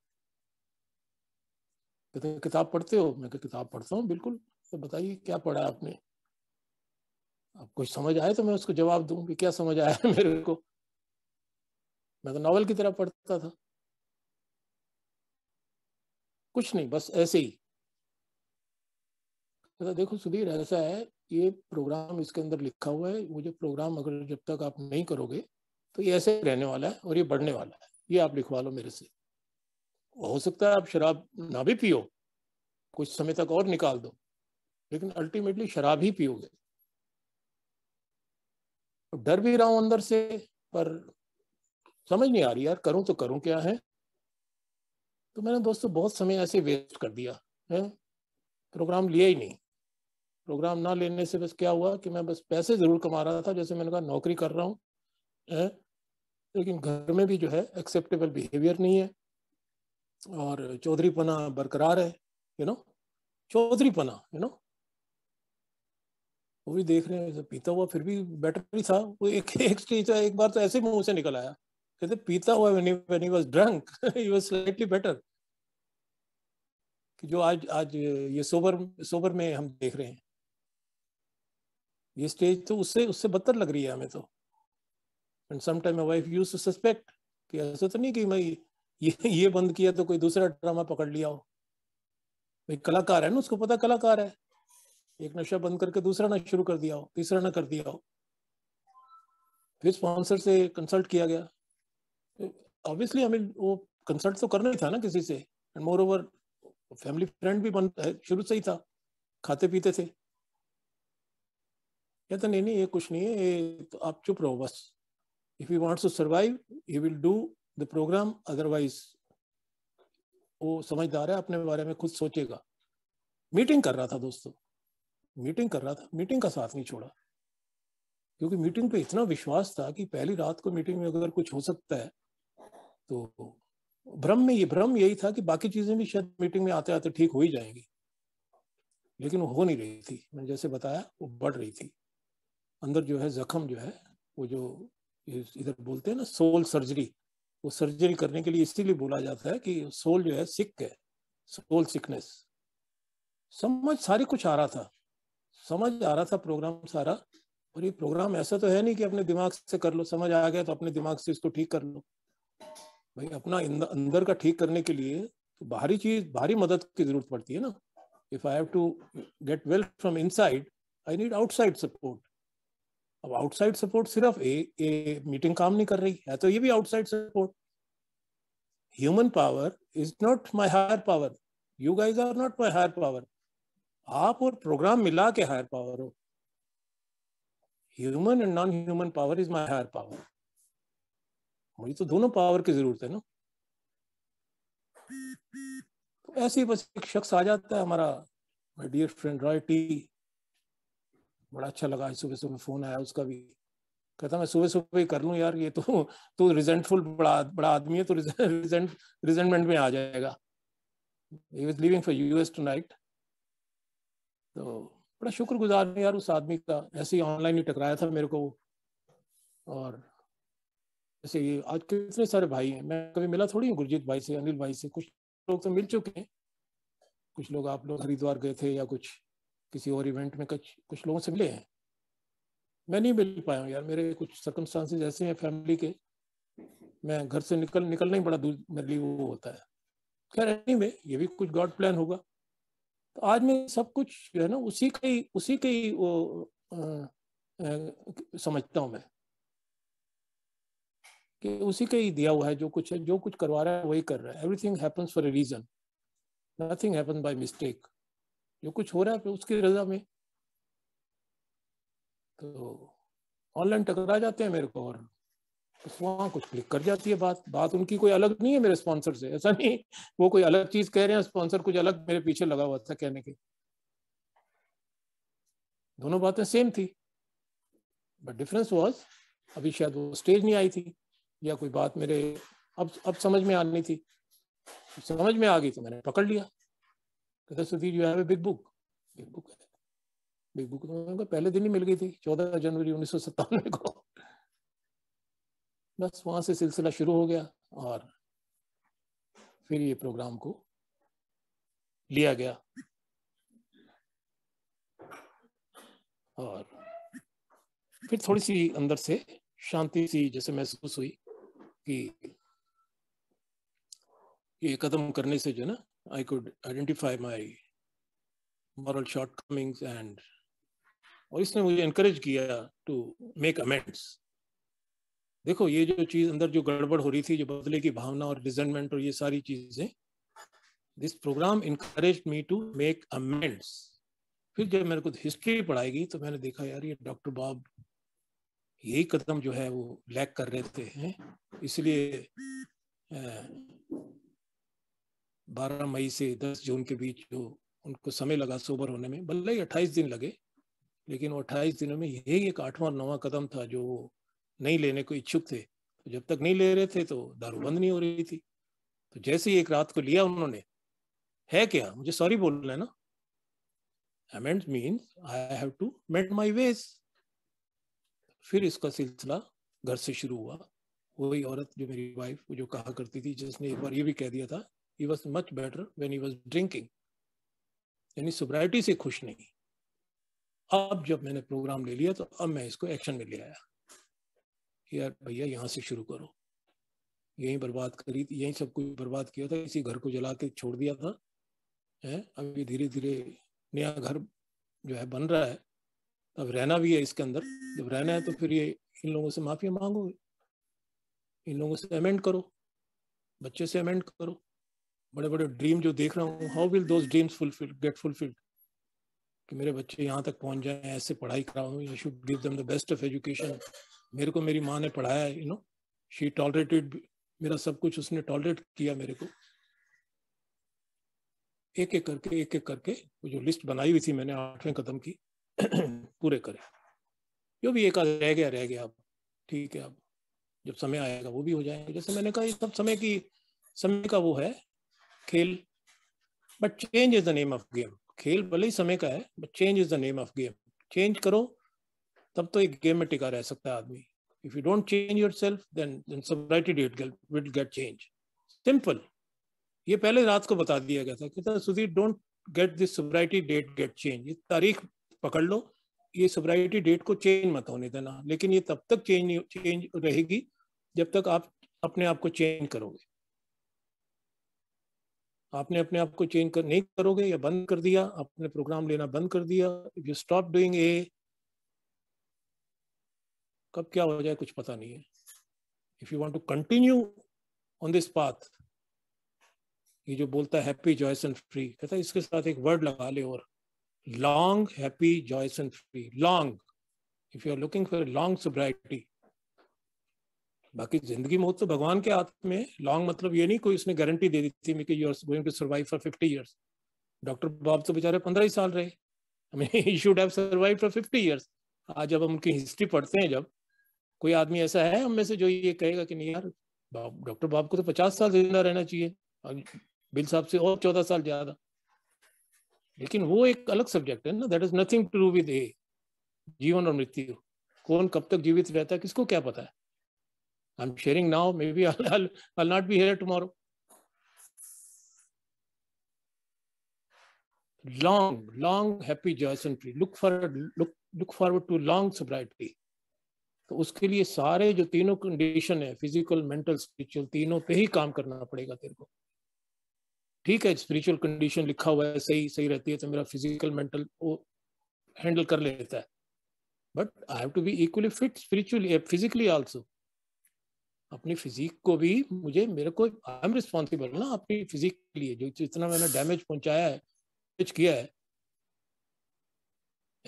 किताब पढ़ते हो मैं किताब पढ़ता हूँ बिल्कुल तो बताइए क्या पढ़ा आपने अब कुछ समझ आए तो मैं उसको जवाब दूं कि क्या समझ आया मेरे को मैं तो नॉवल की तरह पढ़ता था कुछ नहीं बस ऐसे ही कहता अच्छा, देखो सुधीर ऐसा है ये प्रोग्राम इसके अंदर लिखा हुआ है वो जो प्रोग्राम अगर जब तक आप नहीं करोगे तो ये ऐसे रहने वाला है और ये बढ़ने वाला है ये आप लिखवा लो मेरे से हो सकता है आप शराब ना भी पियो कुछ समय तक और निकाल दो लेकिन अल्टीमेटली शराब ही पियोगे तो डर भी रहा हूं अंदर से पर समझ नहीं आ रही यार करूं तो करूं क्या है तो मैंने दोस्तों बहुत समय ऐसे वेस्ट कर दिया है प्रोग्राम लिया ही नहीं प्रोग्राम ना लेने से बस क्या हुआ कि मैं बस पैसे ज़रूर कमा रहा था जैसे मैंने कहा नौकरी कर रहा हूँ लेकिन घर में भी जो है एक्सेप्टेबल बिहेवियर नहीं है और चौधरी पना बरकरार है यू नो चौधरी पना यू नो वो भी देख रहे हैं पीता हुआ फिर भी बेटर ही था वो एक एक स्टेज एक बार तो ऐसे मुंह से निकल आया कहते पीता हुआ when when he was drunk he was slightly better कि जो आज आज ये सोबर सोबर में हम देख रहे हैं ये स्टेज तो उससे उससे बदतर लग रही है हमें तो एंड समाइम my wife use to suspect कि ऐसा तो नहीं कि मैं ये ये बंद किया तो कोई दूसरा ड्रामा पकड़ लिया हो भाई कलाकार है ना उसको पता कलाकार है एक नशा बंद करके दूसरा ना शुरू कर दिया हो तीसरा ना कर दिया हो फिर स्पॉन्सर से कंसल्ट किया गया ऑब्वियसली हमें वो कंसल्ट तो करना ही था ना किसी से and moreover family friend भी बन शुरू से ही था खाते पीते थे कहते तो नहीं नहीं ये कुछ नहीं है ये तो आप चुप रहो बस if you want to survive you will do the program otherwise वो समझदार है अपने बारे में खुद सोचेगा मीटिंग कर रहा था दोस्तों मीटिंग कर रहा था मीटिंग का साथ नहीं छोड़ा क्योंकि मीटिंग पे इतना विश्वास था कि पहली रात को मीटिंग में अगर कुछ हो सकता है तो भ्रम में ये भ्रम यही था कि बाकी चीजें भी शायद मीटिंग में आते आते ठीक हो ही जाएंगी लेकिन वो हो नहीं रही थी मैंने जैसे बताया वो बढ़ रही थी अंदर जो है जख्म जो है वो जो इधर बोलते हैं ना सोल सर्जरी वो सर्जरी करने के लिए इसीलिए बोला जाता है कि सोल जो है सिक है सोल सिकनेस समझ सारे कुछ आ रहा था समझ आ रहा था प्रोग्राम सारा और ये प्रोग्राम ऐसा तो है नहीं कि अपने दिमाग से कर लो समझ आ गया तो अपने दिमाग से इसको ठीक कर लो भाई अपना अंदर का ठीक करने के लिए तो बाहरी चीज बाहरी मदद की जरूरत पड़ती है ना if I have to get well from inside I need outside support अब आउटसाइड सपोर्ट सिर्फ ए ए मीटिंग काम नहीं कर रही है तो ये भी outside support human power is not my higher power you guys are not my higher power आप और प्रोग्राम मिला के हायर पावर हो human and non human power is my higher power मुझे तो दोनों पावर की जरूरत है ना तो ऐसे ही बस एक शख्स आ जाता है हमारा माई डियर फ्रेंड रॉयटी बड़ा अच्छा लगा सुबह सुबह फोन आया उसका भी कहता मैं सुबह सुबह ही कर लूँ यार ये तो तो रिजेंटफुल बड़ा बड़ा आदमी है तो रिजेंट रिजेंटमेंट में आ जाएगा he was living for us tonight तो बड़ा शुक्रगुजार हूँ यार उस आदमी का ऐसे ही ऑनलाइन ही टकराया था मेरे को और ऐसे ही आज कितने सारे भाई हैं मैं कभी मिला थोड़ी हूँ गुरजीत भाई से अनिल भाई से कुछ लोग तो मिल चुके हैं कुछ लोग आप लोग हरिद्वार गए थे या कुछ किसी और इवेंट में कुछ कुछ लोगों से मिले हैं मैं नहीं मिल पाया हूँ यार मेरे कुछ सर्कमस्टांसेस ऐसे हैं फैमिली के मैं घर से निकल निकलना ही बड़ा दूर मेरे लिए वो होता है खैर एनी में ये भी कुछ गॉड प्लान होगा तो आज मैं सब कुछ जो है ना उसी का ही उसी के ही वो आ, आ, समझता हूँ मैं कि उसी का ही दिया हुआ है जो कुछ है जो कुछ करवा रहा है वही कर रहा है everything happens for a reason nothing happen by mistake जो कुछ हो रहा है उसकी रजा में तो ऑनलाइन टकरा जाते हैं मेरे को और वहाँ कुछ क्लिक कर जाती है बात बात उनकी कोई अलग नहीं है मेरे स्पॉन्सर से ऐसा नहीं वो कोई अलग चीज कह रहे हैं स्पॉन्सर कुछ अलग मेरे पीछे लगा हुआ था कहने के दोनों बातें सेम थी बट डिफरेंस वॉज अभी शायद वो स्टेज नहीं आई थी या कोई बात मेरे अब अब समझ में आनी थी समझ में आ गई तो मैंने पकड़ लिया कहता Sudhir you have a big book big book big book तो, तो पहले दिन ही मिल गई थी चौदह जनवरी उन्नीस सौ सत्तानवे को बस वहां से सिलसिला शुरू हो गया और फिर ये प्रोग्राम को लिया गया और फिर थोड़ी सी अंदर से शांति सी जैसे महसूस हुई कि ये कदम करने से जो ना I could identify my moral shortcomings and और इसने मुझे इनक्रेज किया टू मेक अमेंड्स देखो ये जो चीज अंदर जो गड़बड़ हो रही थी जो बदले की भावना और रिजेंटमेंट और ये सारी चीजें this program encourage me to make amends फिर जब मेरे को हिस्ट्री पढ़ाई गई तो मैंने देखा यार ये डॉक्टर बाब यही कदम जो है वो लैक कर रहे थे हैं इसलिए 12 मई से 10 जून के बीच जो उनको समय लगा सोबर होने में भले ही अट्ठाईस दिन लगे लेकिन वो अट्ठाईस दिनों में यही एक आठवां नौवा कदम था जो वो नहीं लेने को इच्छुक थे तो जब तक नहीं ले रहे थे तो दारू बंद नहीं हो रही थी तो जैसे ही एक रात को लिया उन्होंने है क्या मुझे सॉरी बोलना है ना amend means I have to mend my ways फिर इसका सिलसिला घर से शुरू हुआ वही औरत जो मेरी वाइफ जो कहा करती थी जिसने एक बार ये भी कह दिया था he was much better when he was drinking यानी सोब्राइटी से खुश नहीं अब जब मैंने प्रोग्राम ले लिया तो अब मैं इसको एक्शन में ले आया यार भैया यहाँ से शुरू करो यहीं बर्बाद करी यहीं सब कुछ बर्बाद किया था इसी घर को जला के छोड़ दिया था है अभी धीरे धीरे नया घर जो है बन रहा है अब रहना भी है इसके अंदर जब रहना है तो फिर ये इन लोगों से माफ़िया मांगो इन लोगों से अमेंड करो बच्चे से अमेंड करो बड़े बड़े ड्रीम जो देख रहा हूँ how will those dreams fulfil get fulfilled कि मेरे बच्चे यहाँ तक पहुँच जाए ऐसे पढ़ाई कराऊँ you should give them the best of education मेरे को मेरी माँ ने पढ़ाया यू नो शी टॉलरेटेड मेरा सब कुछ उसने टॉलरेट किया मेरे को एक एक करके एक एक करके वो जो लिस्ट बनाई हुई थी मैंने आठवें कदम की पूरे करे जो भी एक रह गया रह गया अब ठीक है अब जब समय आएगा वो भी हो जाएगा जैसे मैंने कहा ये सब समय की समय का वो है खेल but change is the name of game खेल भले ही समय का है but change is the name of game change करो तब तो एक गेम में टिका रह सकता है आदमी if you don't change yourself then then society will get change simple ये पहले रात को बता दिया गया था कि Sudhir don't get this sobriety date get change ये तारीख पकड़ लो ये सोब्राइटी डेट को चेंज मत होने देना लेकिन ये तब तक चेंज चेंज रहेगी जब तक आप अपने आप को चेंज करोगे आपने अपने आप को चेंज कर नहीं करोगे या बंद कर दिया आपने प्रोग्राम लेना बंद कर दिया if you stop doing a कब क्या हो जाए कुछ पता नहीं है if you want to continue on this path ये जो बोलता है हैप्पी जॉयस एंड फ्री कहता है इसके साथ एक वर्ड लगा ले और long happy joyous and free long if you are looking for long sobriety बाकी जिंदगी मौत तो भगवान के हाथ में लॉन्ग मतलब ये नहीं कोई उसने गारंटी दे दी थी कि you are going to survive for fifty years doctor Bob तो बेचारे पंद्रह ही साल रहे हमें should have survive for fifty years आज जब हम उनकी हिस्ट्री पढ़ते हैं जब कोई आदमी ऐसा है हम में से जो ये कहेगा कि नहीं यार डॉक्टर बाब को तो पचास साल जिंदा रहना चाहिए और बिल साहब से और चौदह साल ज्यादा लेकिन वो एक अलग सब्जेक्ट है ना that is nothing to do with a जीवन और मृत्यु कौन कब तक जीवित रहता है किसको क्या पता है I'm sharing now. Maybe I'll, I'll, I'll not be here tomorrow. Long, long, happy, joyous and free. Look for look look forward to long sobriety. तो उसके लिए सारे जो तीनों कंडीशन है फिजिकल मेंटल स्पिरिचुअल तीनों पे ही काम करना पड़ेगा तेरे को ठीक है स्पिरिचुअल कंडीशन लिखा हुआ है सही सही रहती है तो मेरा फिजिकल मेंटल वो हैंडल कर लेता है but I have to be equally fit spiritually physically also अपनी फिजिक को भी मुझे मेरे को आई एम रिस्पॉन्सिबल ना अपनी फिजिक के लिए जो जितना मैंने डैमेज पहुंचाया है डैमेज किया है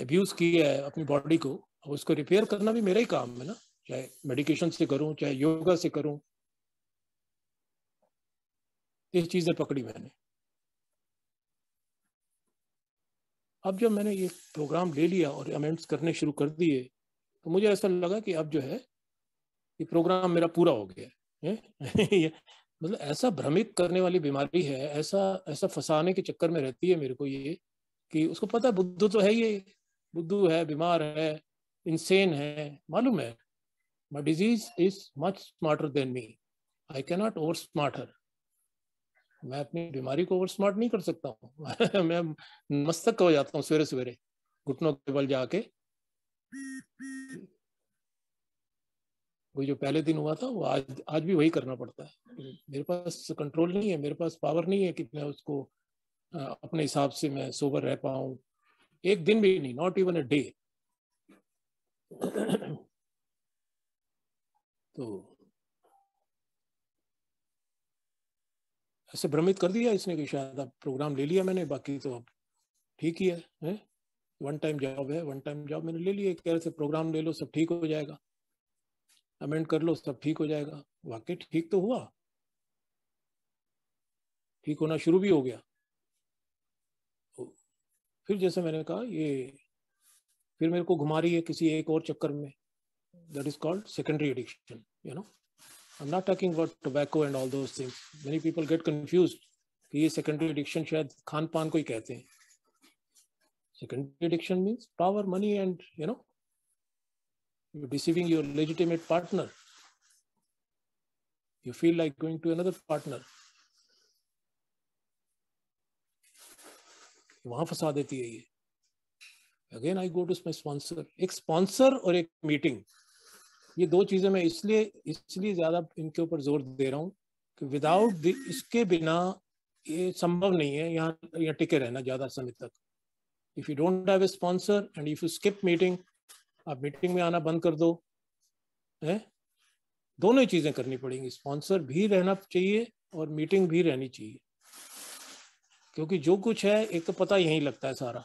एब्यूज किया है अपनी बॉडी को अब उसको रिपेयर करना भी मेरा ही काम है ना चाहे मेडिकेशन से करूं चाहे योगा से करूं ये चीजें पकड़ी मैंने अब जब मैंने ये प्रोग्राम ले लिया और अमेंड्स करने शुरू कर दिए तो मुझे ऐसा लगा कि अब जो है कि प्रोग्राम मेरा पूरा हो गया मतलब ऐसा भ्रमित करने वाली बीमारी है ऐसा ऐसा फंसाने के चक्कर में रहती है मेरे को ये कि उसको पता है बुद्धू तो है ये बुद्धू है बीमार है इंसेन है मालूम है my disease is much smarter than me I can not over smarter मैं अपनी बीमारी को ओवर स्मार्ट नहीं कर सकता हूँ मैं मस्तक हो जाता हूँ सवेरे सवेरे घुटनों के बल जाके वो जो पहले दिन हुआ था वो आज आज भी वही करना पड़ता है मेरे पास कंट्रोल नहीं है मेरे पास पावर नहीं है कि मैं उसको अपने हिसाब से मैं सोबर रह पाऊँ एक दिन भी नहीं नॉट इवन अ डे तो ऐसे भ्रमित कर दिया इसने कि शायद अब प्रोग्राम ले लिया मैंने बाकी तो अब ठीक ही है, है? वन टाइम जॉब है वन टाइम जॉब मैंने ले लिया कह रहे थे प्रोग्राम ले लो सब ठीक हो जाएगा अमेंड कर लो सब ठीक हो जाएगा वाकई ठीक तो हुआ ठीक होना शुरू भी हो गया तो फिर जैसे मैंने कहा ये फिर मेरे को घुमा रही है किसी एक और चक्कर में that is called secondary addiction you know I am not talking about tobacco and all those things many people get confuse कि ये सेकेंडरी एडिक्शन शायद खान पान को ही कहते हैं secondary addiction means power money and you know You're deceiving your legitimate partner. You feel like going to another partner. वहां फंसा देती है ये again I go to my sponsor एक स्पॉन्सर और एक मीटिंग ये दो चीजें मैं इसलिए इसलिए ज्यादा इनके ऊपर जोर दे रहा हूँ कि विदाउट इसके बिना ये संभव नहीं है यहाँ यहाँ टिके रहना ज्यादा समय तक if you don't have a sponsor and if you skip meeting आप मीटिंग में आना बंद कर दो है दोनों ही चीजें करनी पड़ेंगी स्पॉन्सर भी रहना चाहिए और मीटिंग भी रहनी चाहिए क्योंकि जो कुछ है एक तो पता यहीं लगता है सारा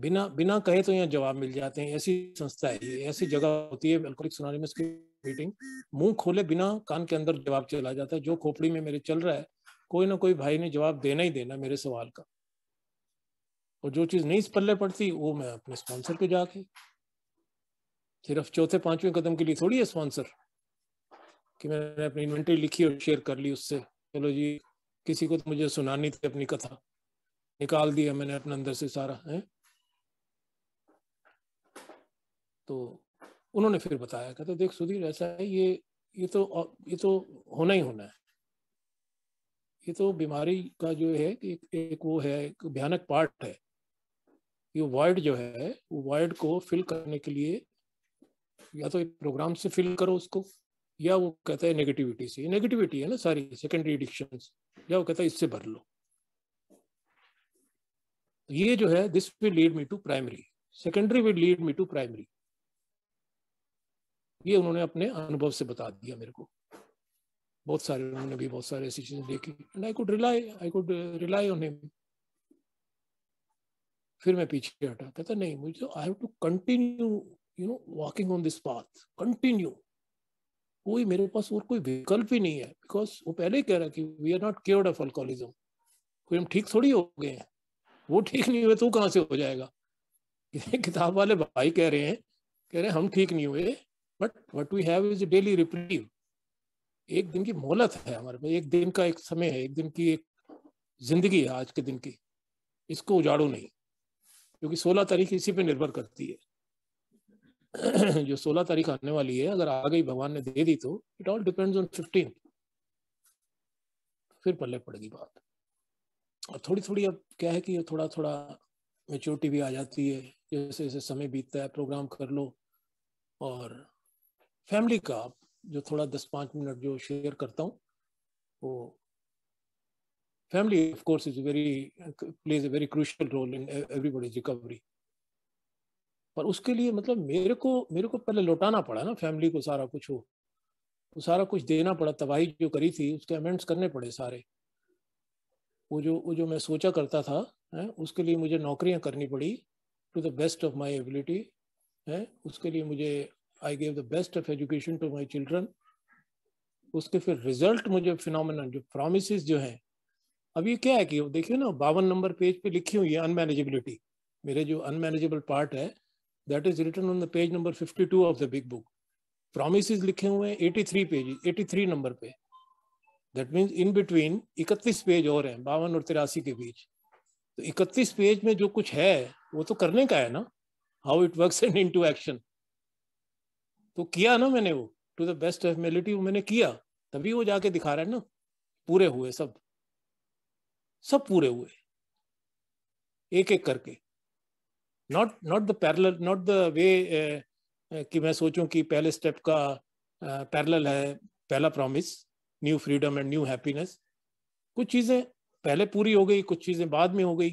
बिना बिना कहे तो यहाँ जवाब मिल जाते हैं ऐसी संस्था है ऐसी जगह होती है अल्कोहलिक सुनानिमस में मीटिंग मुंह खोले बिना कान के अंदर जवाब चला जाता है जो खोपड़ी में मेरे चल रहा है कोई ना कोई भाई ने जवाब देना ही देना मेरे सवाल का और जो चीज़ नहीं पल्ले पड़ती वो मैं अपने स्पॉन्सर पे जाके सिर्फ चौथे पांचवें कदम के लिए थोड़ी है स्पॉन्सर कि मैंने अपनी इन्वेंट्री लिखी और शेयर कर ली उससे चलो जी किसी को तो मुझे सुनानी थी अपनी कथा निकाल दिया मैंने अपने अंदर से सारा है तो उन्होंने फिर बताया कहते देख सुधीर ऐसा है ये ये तो ये तो होना ही होना है ये तो बीमारी का जो है एक, एक वो है एक भयानक पार्ट है ये वर्ड जो है वर्ड को फिल करने के लिए या तो एक प्रोग्राम से फिल करो उसको या वो कहता है नेगेटिविटी से नेगेटिविटी है ना सारी सेकेंडरी एडिक्शन या वो कहता है इससे भर लो ये जो है this will lead me to primary secondary will lead me to primary ये उन्होंने अपने अनुभव से बता दिया मेरे को बहुत सारे उन्होंने भी बहुत सारे ऐसी चीजें देखी and I could rely I could rely on him फिर मैं पीछे हटा कहता नहीं मुझे I have to continue you know walking on this path continue कोई मेरे पास और कोई विकल्प ही नहीं है बिकॉज वो पहले ही कह रहा कि we are not cured of alcoholism कोई हम ठीक थोड़ी हो गए हैं वो ठीक नहीं हुए तो कहाँ से हो जाएगा किताब वाले भाई कह रहे हैं कह रहे हैं हम ठीक नहीं हुए but what we have is daily reprieve एक दिन की मोहलत है हमारे में एक दिन का एक समय है एक दिन की एक जिंदगी है आज के दिन की इसको उजाड़ो नहीं क्योंकि सोलह तारीख इसी पे निर्भर करती है जो सोलह तारीख आने वाली है अगर आ गई भगवान ने दे दी तो it all depends on fifteen फिर पल्ले पड़ेगी बात और थोड़ी थोड़ी अब क्या है कि थोड़ा थोड़ा मेच्योरिटी भी आ जाती है जैसे जैसे समय बीतता है प्रोग्राम कर लो और फैमिली का जो थोड़ा दस पाँच मिनट जो शेयर करता हूँ वो family, of course, is very plays a very crucial role in uh, everybody's recovery. पर उसके लिए मतलब मेरे को मेरे को पहले लौटाना पड़ा ना फैमिली को सारा कुछ हो वो सारा कुछ देना पड़ा तबाही जो करी थी उसके अमेंड्स करने पड़े सारे वो जो वो जो मैं सोचा करता था है उसके लिए मुझे नौकरियां करनी पड़ी to the best of my ability है उसके लिए मुझे I gave the best of education to my children उसके फिर रिजल्ट मुझे फिनोमिन जो प्रोमिस जो हैं अब ये क्या है कि देखिए ना बावन नंबर पेज पे लिखी हुई है अनमैनेजेबिलिटी मेरे जो अनमैनेजेबल पार्ट है that is written on the page number 52 of the big book promise लिखे हुए हैं 83 पेज 83 नंबर पे that means in between 31 page और हैं बावन और तिरासी के बीच तो 31 पेज में जो कुछ है वो तो करने का है ना how it work and in action तो किया ना मैंने वो टू द बेस्ट मेलिटी वो मैंने किया तभी वो जाके दिखा रहा है ना पूरे हुए सब सब पूरे हुए एक एक करके not not the parallel not the way कि मैं सोचूं कि पहले स्टेप का uh, है पहला promise new freedom and new happiness कुछ चीज़ें पहले पूरी हो गई कुछ चीज़ें बाद में हो गई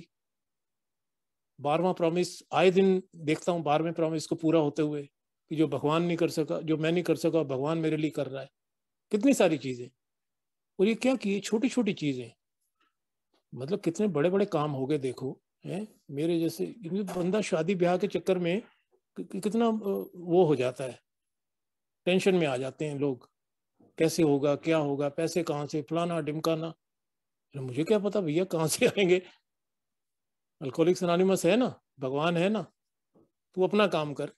बारवा प्रॉमिस आए दिन देखता हूँ बारहवें प्रॉमिस को पूरा होते हुए कि जो भगवान नहीं कर सका जो मैं नहीं कर सका भगवान मेरे लिए कर रहा है कितनी सारी चीज़ें और ये क्या किए छोटी छोटी चीज़ें मतलब कितने बड़े बड़े काम हो गए देखो है मेरे जैसे बंदा शादी ब्याह के चक्कर में कि, कितना वो हो जाता है टेंशन में आ जाते हैं लोग कैसे होगा क्या होगा पैसे कहाँ से फलाना डिमकाना मुझे क्या पता भैया कहाँ से आएंगे अल्कोहलिक सनानिमस है ना भगवान है ना तू अपना काम कर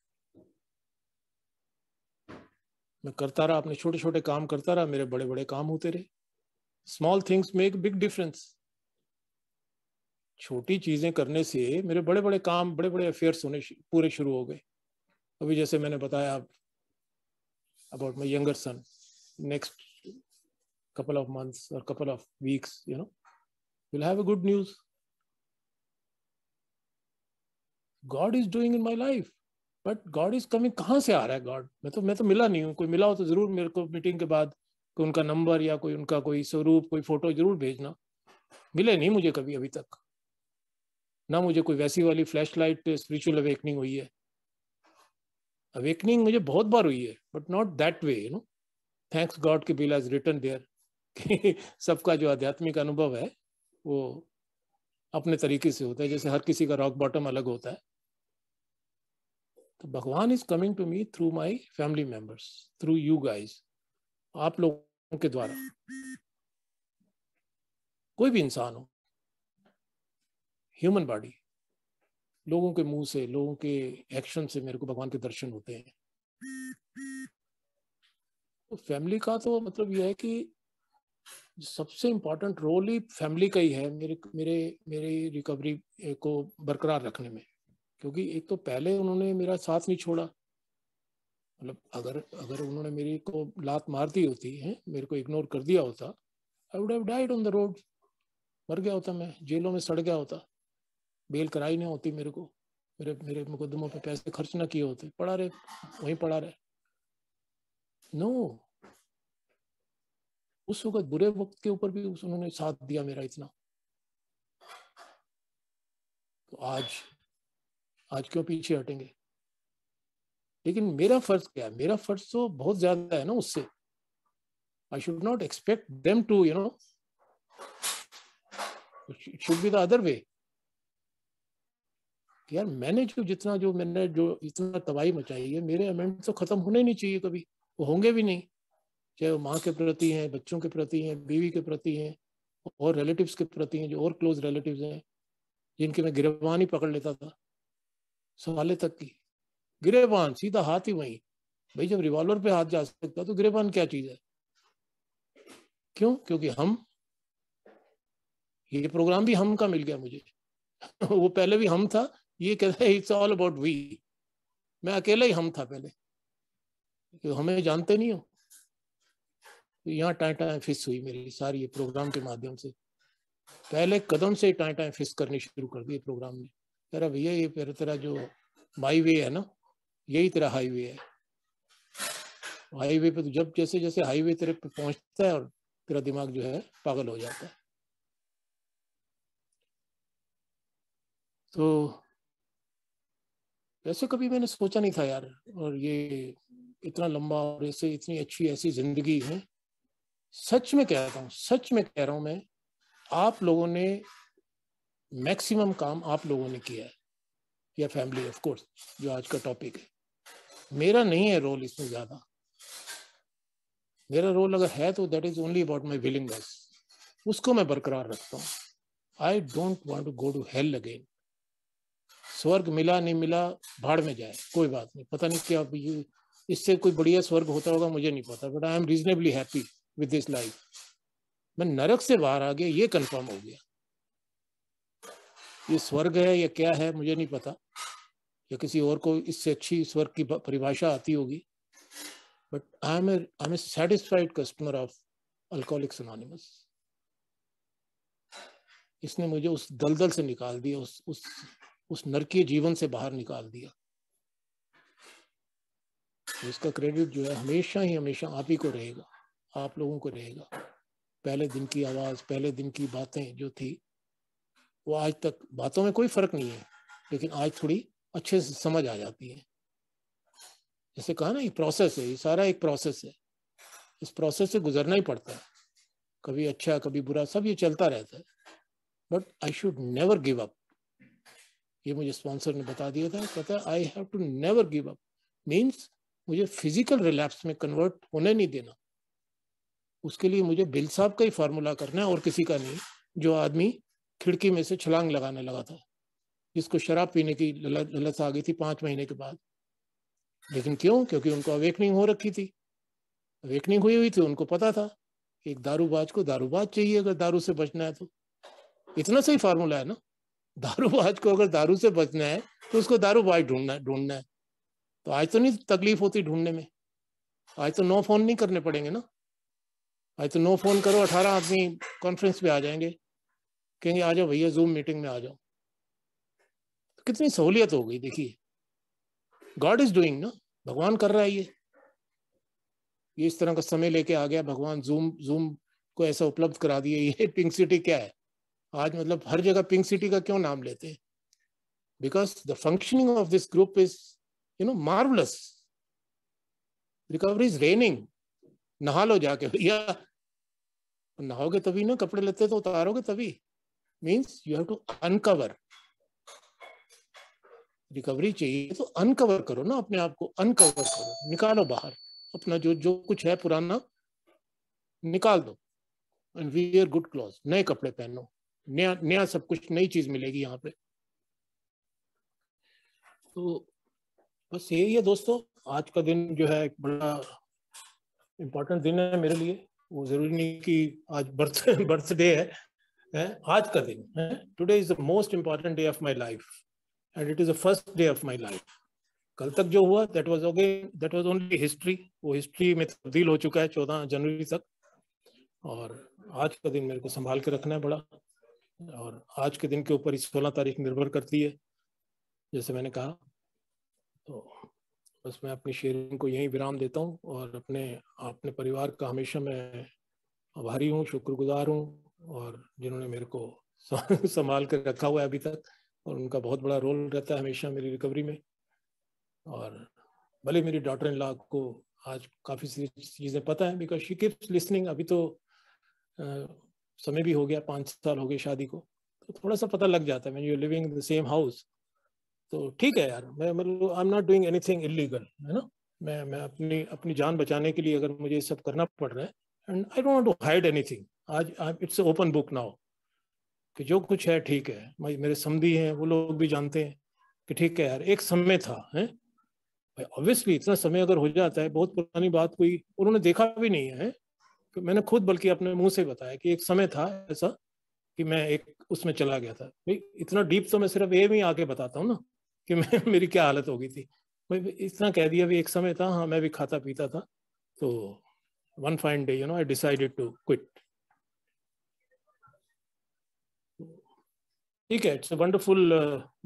मैं करता रहा अपने छोटे छोटे काम करता रहा मेरे बड़े बड़े काम होते रहे small things make big difference छोटी चीज़ें करने से मेरे बड़े बड़े काम बड़े बड़े अफेयर्स होने पूरे शुरू हो गए अभी जैसे मैंने बताया about my younger son next couple of months और couple of weeks you know will have a good news. God is doing in my but God is coming कहाँ से आ रहा है गॉड मैं तो मैं तो मिला नहीं हूँ कोई मिला हो तो जरूर मेरे को मीटिंग के बाद कोई उनका नंबर या कोई उनका कोई स्वरूप कोई फोटो जरूर भेजना मिले नहीं मुझे कभी अभी तक ना मुझे कोई वैसी वाली फ्लैश लाइट स्पिरिचुअल अवेकनिंग हुई है अवेकनिंग मुझे बहुत बार हुई है but not that way you know thanks God के बिल एज रिटर्न देयर सबका जो आध्यात्मिक अनुभव है वो अपने तरीके से होता है जैसे हर किसी का रॉक बॉटम अलग होता है तो भगवान is coming to me through my family members through you guys आप लोगों के द्वारा कोई भी इंसान हो ह्यूमन बॉडी लोगों के मुंह से लोगों के एक्शन से मेरे को भगवान के दर्शन होते हैं तो फैमिली का तो मतलब यह है कि सबसे इम्पोर्टेंट रोल ही फैमिली का ही है मेरे मेरे मेरे रिकवरी को बरकरार रखने में क्योंकि एक तो पहले उन्होंने मेरा साथ नहीं छोड़ा मतलब अगर अगर उन्होंने मेरे को लात मार दी होती है मेरे को इग्नोर कर दिया होता I would have died on the road मर गया होता मैं जेलों में सड़ गया होता बेल कराई नहीं होती मेरे को मेरे मेरे मुकदमों पे पैसे खर्च ना किए होते पड़ा रहे वहीं पड़ा रहे नो no. उस वक्त बुरे वक्त के ऊपर भी उस उन्होंने साथ दिया मेरा इतना तो आज आज क्यों पीछे हटेंगे लेकिन मेरा फर्ज क्या है मेरा फर्ज तो बहुत ज्यादा है ना उससे I should not expect them to you know should be the other way कि यार मैंने जो जितना जो मैंने जो इतना तबाही मचाई है मेरे अमेंट तो खत्म होने नहीं चाहिए कभी वो होंगे भी नहीं चाहे वो माँ के प्रति हैं बच्चों के प्रति हैं बीवी के प्रति हैं और रिलेटिव्स के प्रति हैं जो और क्लोज रिलेटिव्स हैं जिनके मैं गिरेबान ही पकड़ लेता था सवाले तक की गिरेबान सीधा हाथ ही वहीं भाई जब रिवॉल्वर पे हाथ जा सकता तो गिरेबान क्या चीज है क्यों क्योंकि हम ये प्रोग्राम भी हम का मिल गया मुझे वो पहले भी हम था ये कहते हैं इट्स ऑल अबाउट वी मैं अकेला ही हम था पहले कि तो हमें जानते नहीं हो तो यहाँ टाए टाए फिस हुई मेरी सारी ये प्रोग्राम के माध्यम से पहले कदम से टाए टाए फिस करनी शुरू कर दी प्रोग्राम ने तेरा भैया ये तेरा तेरा जो माई वे है ना यही तेरा हाईवे है हाईवे पे तो जब जैसे जैसे हाईवे तेरे पे पहुंचता है और तेरा दिमाग जो है पागल हो जाता है तो वैसे कभी मैंने सोचा नहीं था यार और ये इतना लंबा और ऐसे इतनी अच्छी ऐसी जिंदगी है सच में कह रहा हूँ सच में कह रहा हूँ मैं आप लोगों ने मैक्सिमम काम आप लोगों ने किया है या फैमिली ऑफ कोर्स जो आज का टॉपिक है मेरा नहीं है रोल इसमें ज़्यादा मेरा रोल अगर है तो that is only about my willingness उसको मैं बरकरार रखता हूँ I don't want to go to hell again स्वर्ग मिला नहीं मिला भाड़ में जाए कोई बात नहीं पता नहीं क्या ये इससे कोई बढ़िया स्वर्ग होता होगा मुझे नहीं पता but I am reasonably happy with this life मैं नरक से बाहर आ गया ये कंफर्म हो गया ये स्वर्ग है या क्या है मुझे नहीं पता या किसी और को इससे अच्छी स्वर्ग की परिभाषा आती होगी but I am I am a satisfied customer of alcoholics anonymous इसने मुझे उस दलदल से निकाल दिया उस उस उस नरकीय जीवन से बाहर निकाल दिया तो इसका क्रेडिट जो है हमेशा ही हमेशा आप ही को रहेगा आप लोगों को रहेगा पहले दिन की आवाज़ पहले दिन की बातें जो थी वो आज तक बातों में कोई फ़र्क नहीं है लेकिन आज थोड़ी अच्छे से समझ आ जाती है जैसे कहा ना ये प्रोसेस है ये सारा एक प्रोसेस है इस प्रोसेस से गुजरना ही पड़ता है कभी अच्छा कभी बुरा सब ये चलता रहता है but I should never give up ये मुझे स्पॉन्सर ने बता दिया था कहता है I have to never give up means मुझे फिजिकल रिलैप्स में कन्वर्ट होने नहीं देना उसके लिए मुझे बिल साहब का ही फार्मूला करना है और किसी का नहीं जो आदमी खिड़की में से छलांग लगाने लगा था जिसको शराब पीने की ललत आ गई थी पाँच महीने के बाद लेकिन क्यों क्योंकि उनको अवेकनिंग हो रखी थी अवेकनिंग हुई हुई थी उनको पता था एक दारूबाज को दारूबाज चाहिए अगर दारू से बचना है तो इतना सही फार्मूला है ना दारूबाज को अगर दारू से बचना है तो उसको दारूबाज ढूंढना है ढूंढना है तो आज तो नहीं तकलीफ होती ढूंढने में आज तो नो फोन नहीं करने पड़ेंगे ना आज तो नो फोन करो अठारह आदमी कॉन्फ्रेंस पे आ जाएंगे कहेंगे आ जाओ भैया जूम मीटिंग में आ जाओ तो कितनी सहूलियत हो गई देखिए गॉड इज डूइंग ना भगवान कर रहा है ये ये इस तरह का समय लेके आ गया भगवान जूम जूम को ऐसा उपलब्ध करा दिया ये पिंक सिटी क्या है आज मतलब हर जगह पिंक सिटी का क्यों नाम लेते हैं because the functioning of this group is you know marvelous recovery is reigning नहा लो जाके भैया नहाओगे तभी ना कपड़े लेते तो उतारोगे तभी means you have to uncover recovery चाहिए तो अनकवर करो ना अपने आप को अनकवर करो निकालो बाहर अपना जो जो कुछ है पुराना निकाल दो एंड आर गुड क्लॉथ नए कपड़े पहनो नया नया सब कुछ नई चीज मिलेगी यहाँ पे तो बस यही है दोस्तों आज का दिन जो है एक बड़ा इम्पोर्टेंट दिन है मेरे लिए वो जरूरी नहीं कि आज बर्थ बर्थडे है, है आज का दिन है today is the most important day of my life and it is the first day of my life कल तक जो हुआ that was again that was only history वो हिस्ट्री में तब्दील हो चुका है चौदह जनवरी तक और आज का दिन मेरे को संभाल के रखना है बड़ा और आज के दिन के ऊपर ही सोलह तारीख निर्भर करती है जैसे मैंने कहा तो बस मैं अपनी शेयरिंग को यहीं विराम देता हूँ और अपने अपने परिवार का हमेशा मैं आभारी हूँ शुक्रगुजार हूँ और जिन्होंने मेरे को संभाल कर रखा हुआ है अभी तक और उनका बहुत बड़ा रोल रहता है हमेशा मेरी रिकवरी में और भले मेरी डॉटर इन लॉ को आज काफ़ी सी चीज़ें पता है बिकॉज शी किप्स लिसनिंग अभी तो समय भी हो गया पाँच साल हो गए शादी को तो थोड़ा सा पता लग जाता है man you living the same house तो ठीक है यार मैं मतलब I am not doing anything illegal है ना मैं मैं अपनी अपनी जान बचाने के लिए अगर मुझे ये सब करना पड़ रहा है and I don't to hide anything आज इट्स ओपन बुक नाउ कि जो कुछ है ठीक है मेरे समझी हैं वो लोग भी जानते हैं कि ठीक है यार एक समय था है ऑब्वियसली इतना समय अगर हो जाता है बहुत पुरानी बात कोई उन्होंने देखा भी नहीं है मैंने खुद बल्कि अपने मुंह से बताया कि एक समय था ऐसा कि मैं एक उसमें चला गया था भाई इतना डीप तो मैं सिर्फ ये भी आके बताता हूँ ना कि मैं मेरी क्या हालत हो गई थी भाई इतना कह दिया भी एक समय था हाँ मैं भी खाता पीता था तो one fine day you know I decided to quit ठीक है इट्स वंडरफुल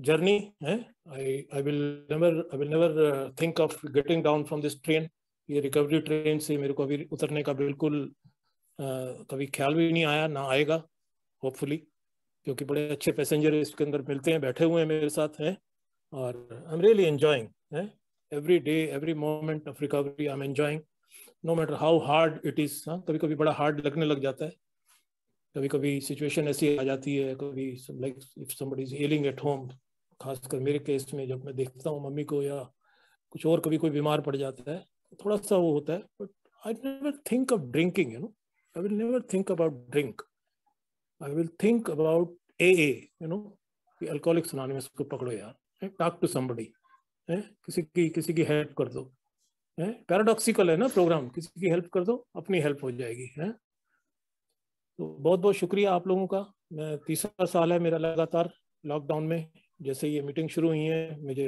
जर्नी है I I will never I will never think of getting down from this train ये रिकवरी ट्रेन से मेरे को अभी उतरने का बिल्कुल आ, कभी ख्याल भी नहीं आया ना आएगा होपफुली क्योंकि बड़े अच्छे पैसेंजर इसके अंदर मिलते हैं बैठे हुए हैं मेरे साथ हैं और I am really enjoying every day every moment of recovery I am enjoying no matter how hard it is हाँ कभी कभी बड़ा हार्ड लगने लग जाता है कभी कभी सिचुएशन ऐसी आ जाती है कभी like if somebody is ailing at home खासकर मेरे केस में जब मैं देखता हूँ मम्मी को या कुछ और कभी कोई बीमार पड़ जाता है थोड़ा सा वो होता है but I never think of drinking you know I will never think about drink I will think about A A you know कि अल्कोहलिक में उसको पकड़ो यार टॉक टू समबडी है किसी की किसी की हेल्प कर दो है पैराडॉक्सिकल है ना प्रोग्राम किसी की हेल्प कर दो अपनी हेल्प हो जाएगी है तो बहुत बहुत शुक्रिया आप लोगों का मैं तीसरा साल है मेरा लगातार लॉकडाउन में जैसे ये मीटिंग शुरू हुई है मुझे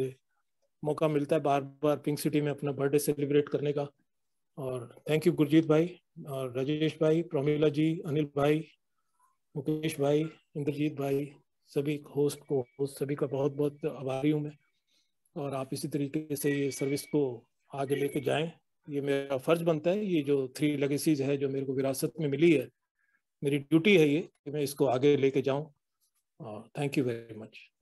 मौका मिलता है बार बार पिंक सिटी में अपना बर्थडे सेलिब्रेट करने का और थैंक यू गुरजीत भाई और राजेश भाई प्रोमिला जी अनिल भाई मुकेश भाई इंद्रजीत भाई सभी होस्ट को होस्ट सभी का बहुत बहुत आभारी हूँ मैं और आप इसी तरीके से ये सर्विस को आगे लेके जाएं ये मेरा फर्ज बनता है ये जो थ्री लगेसीज़ है जो मेरे को विरासत में मिली है मेरी ड्यूटी है ये कि मैं इसको आगे लेके जाऊँ और थैंक यू वेरी मच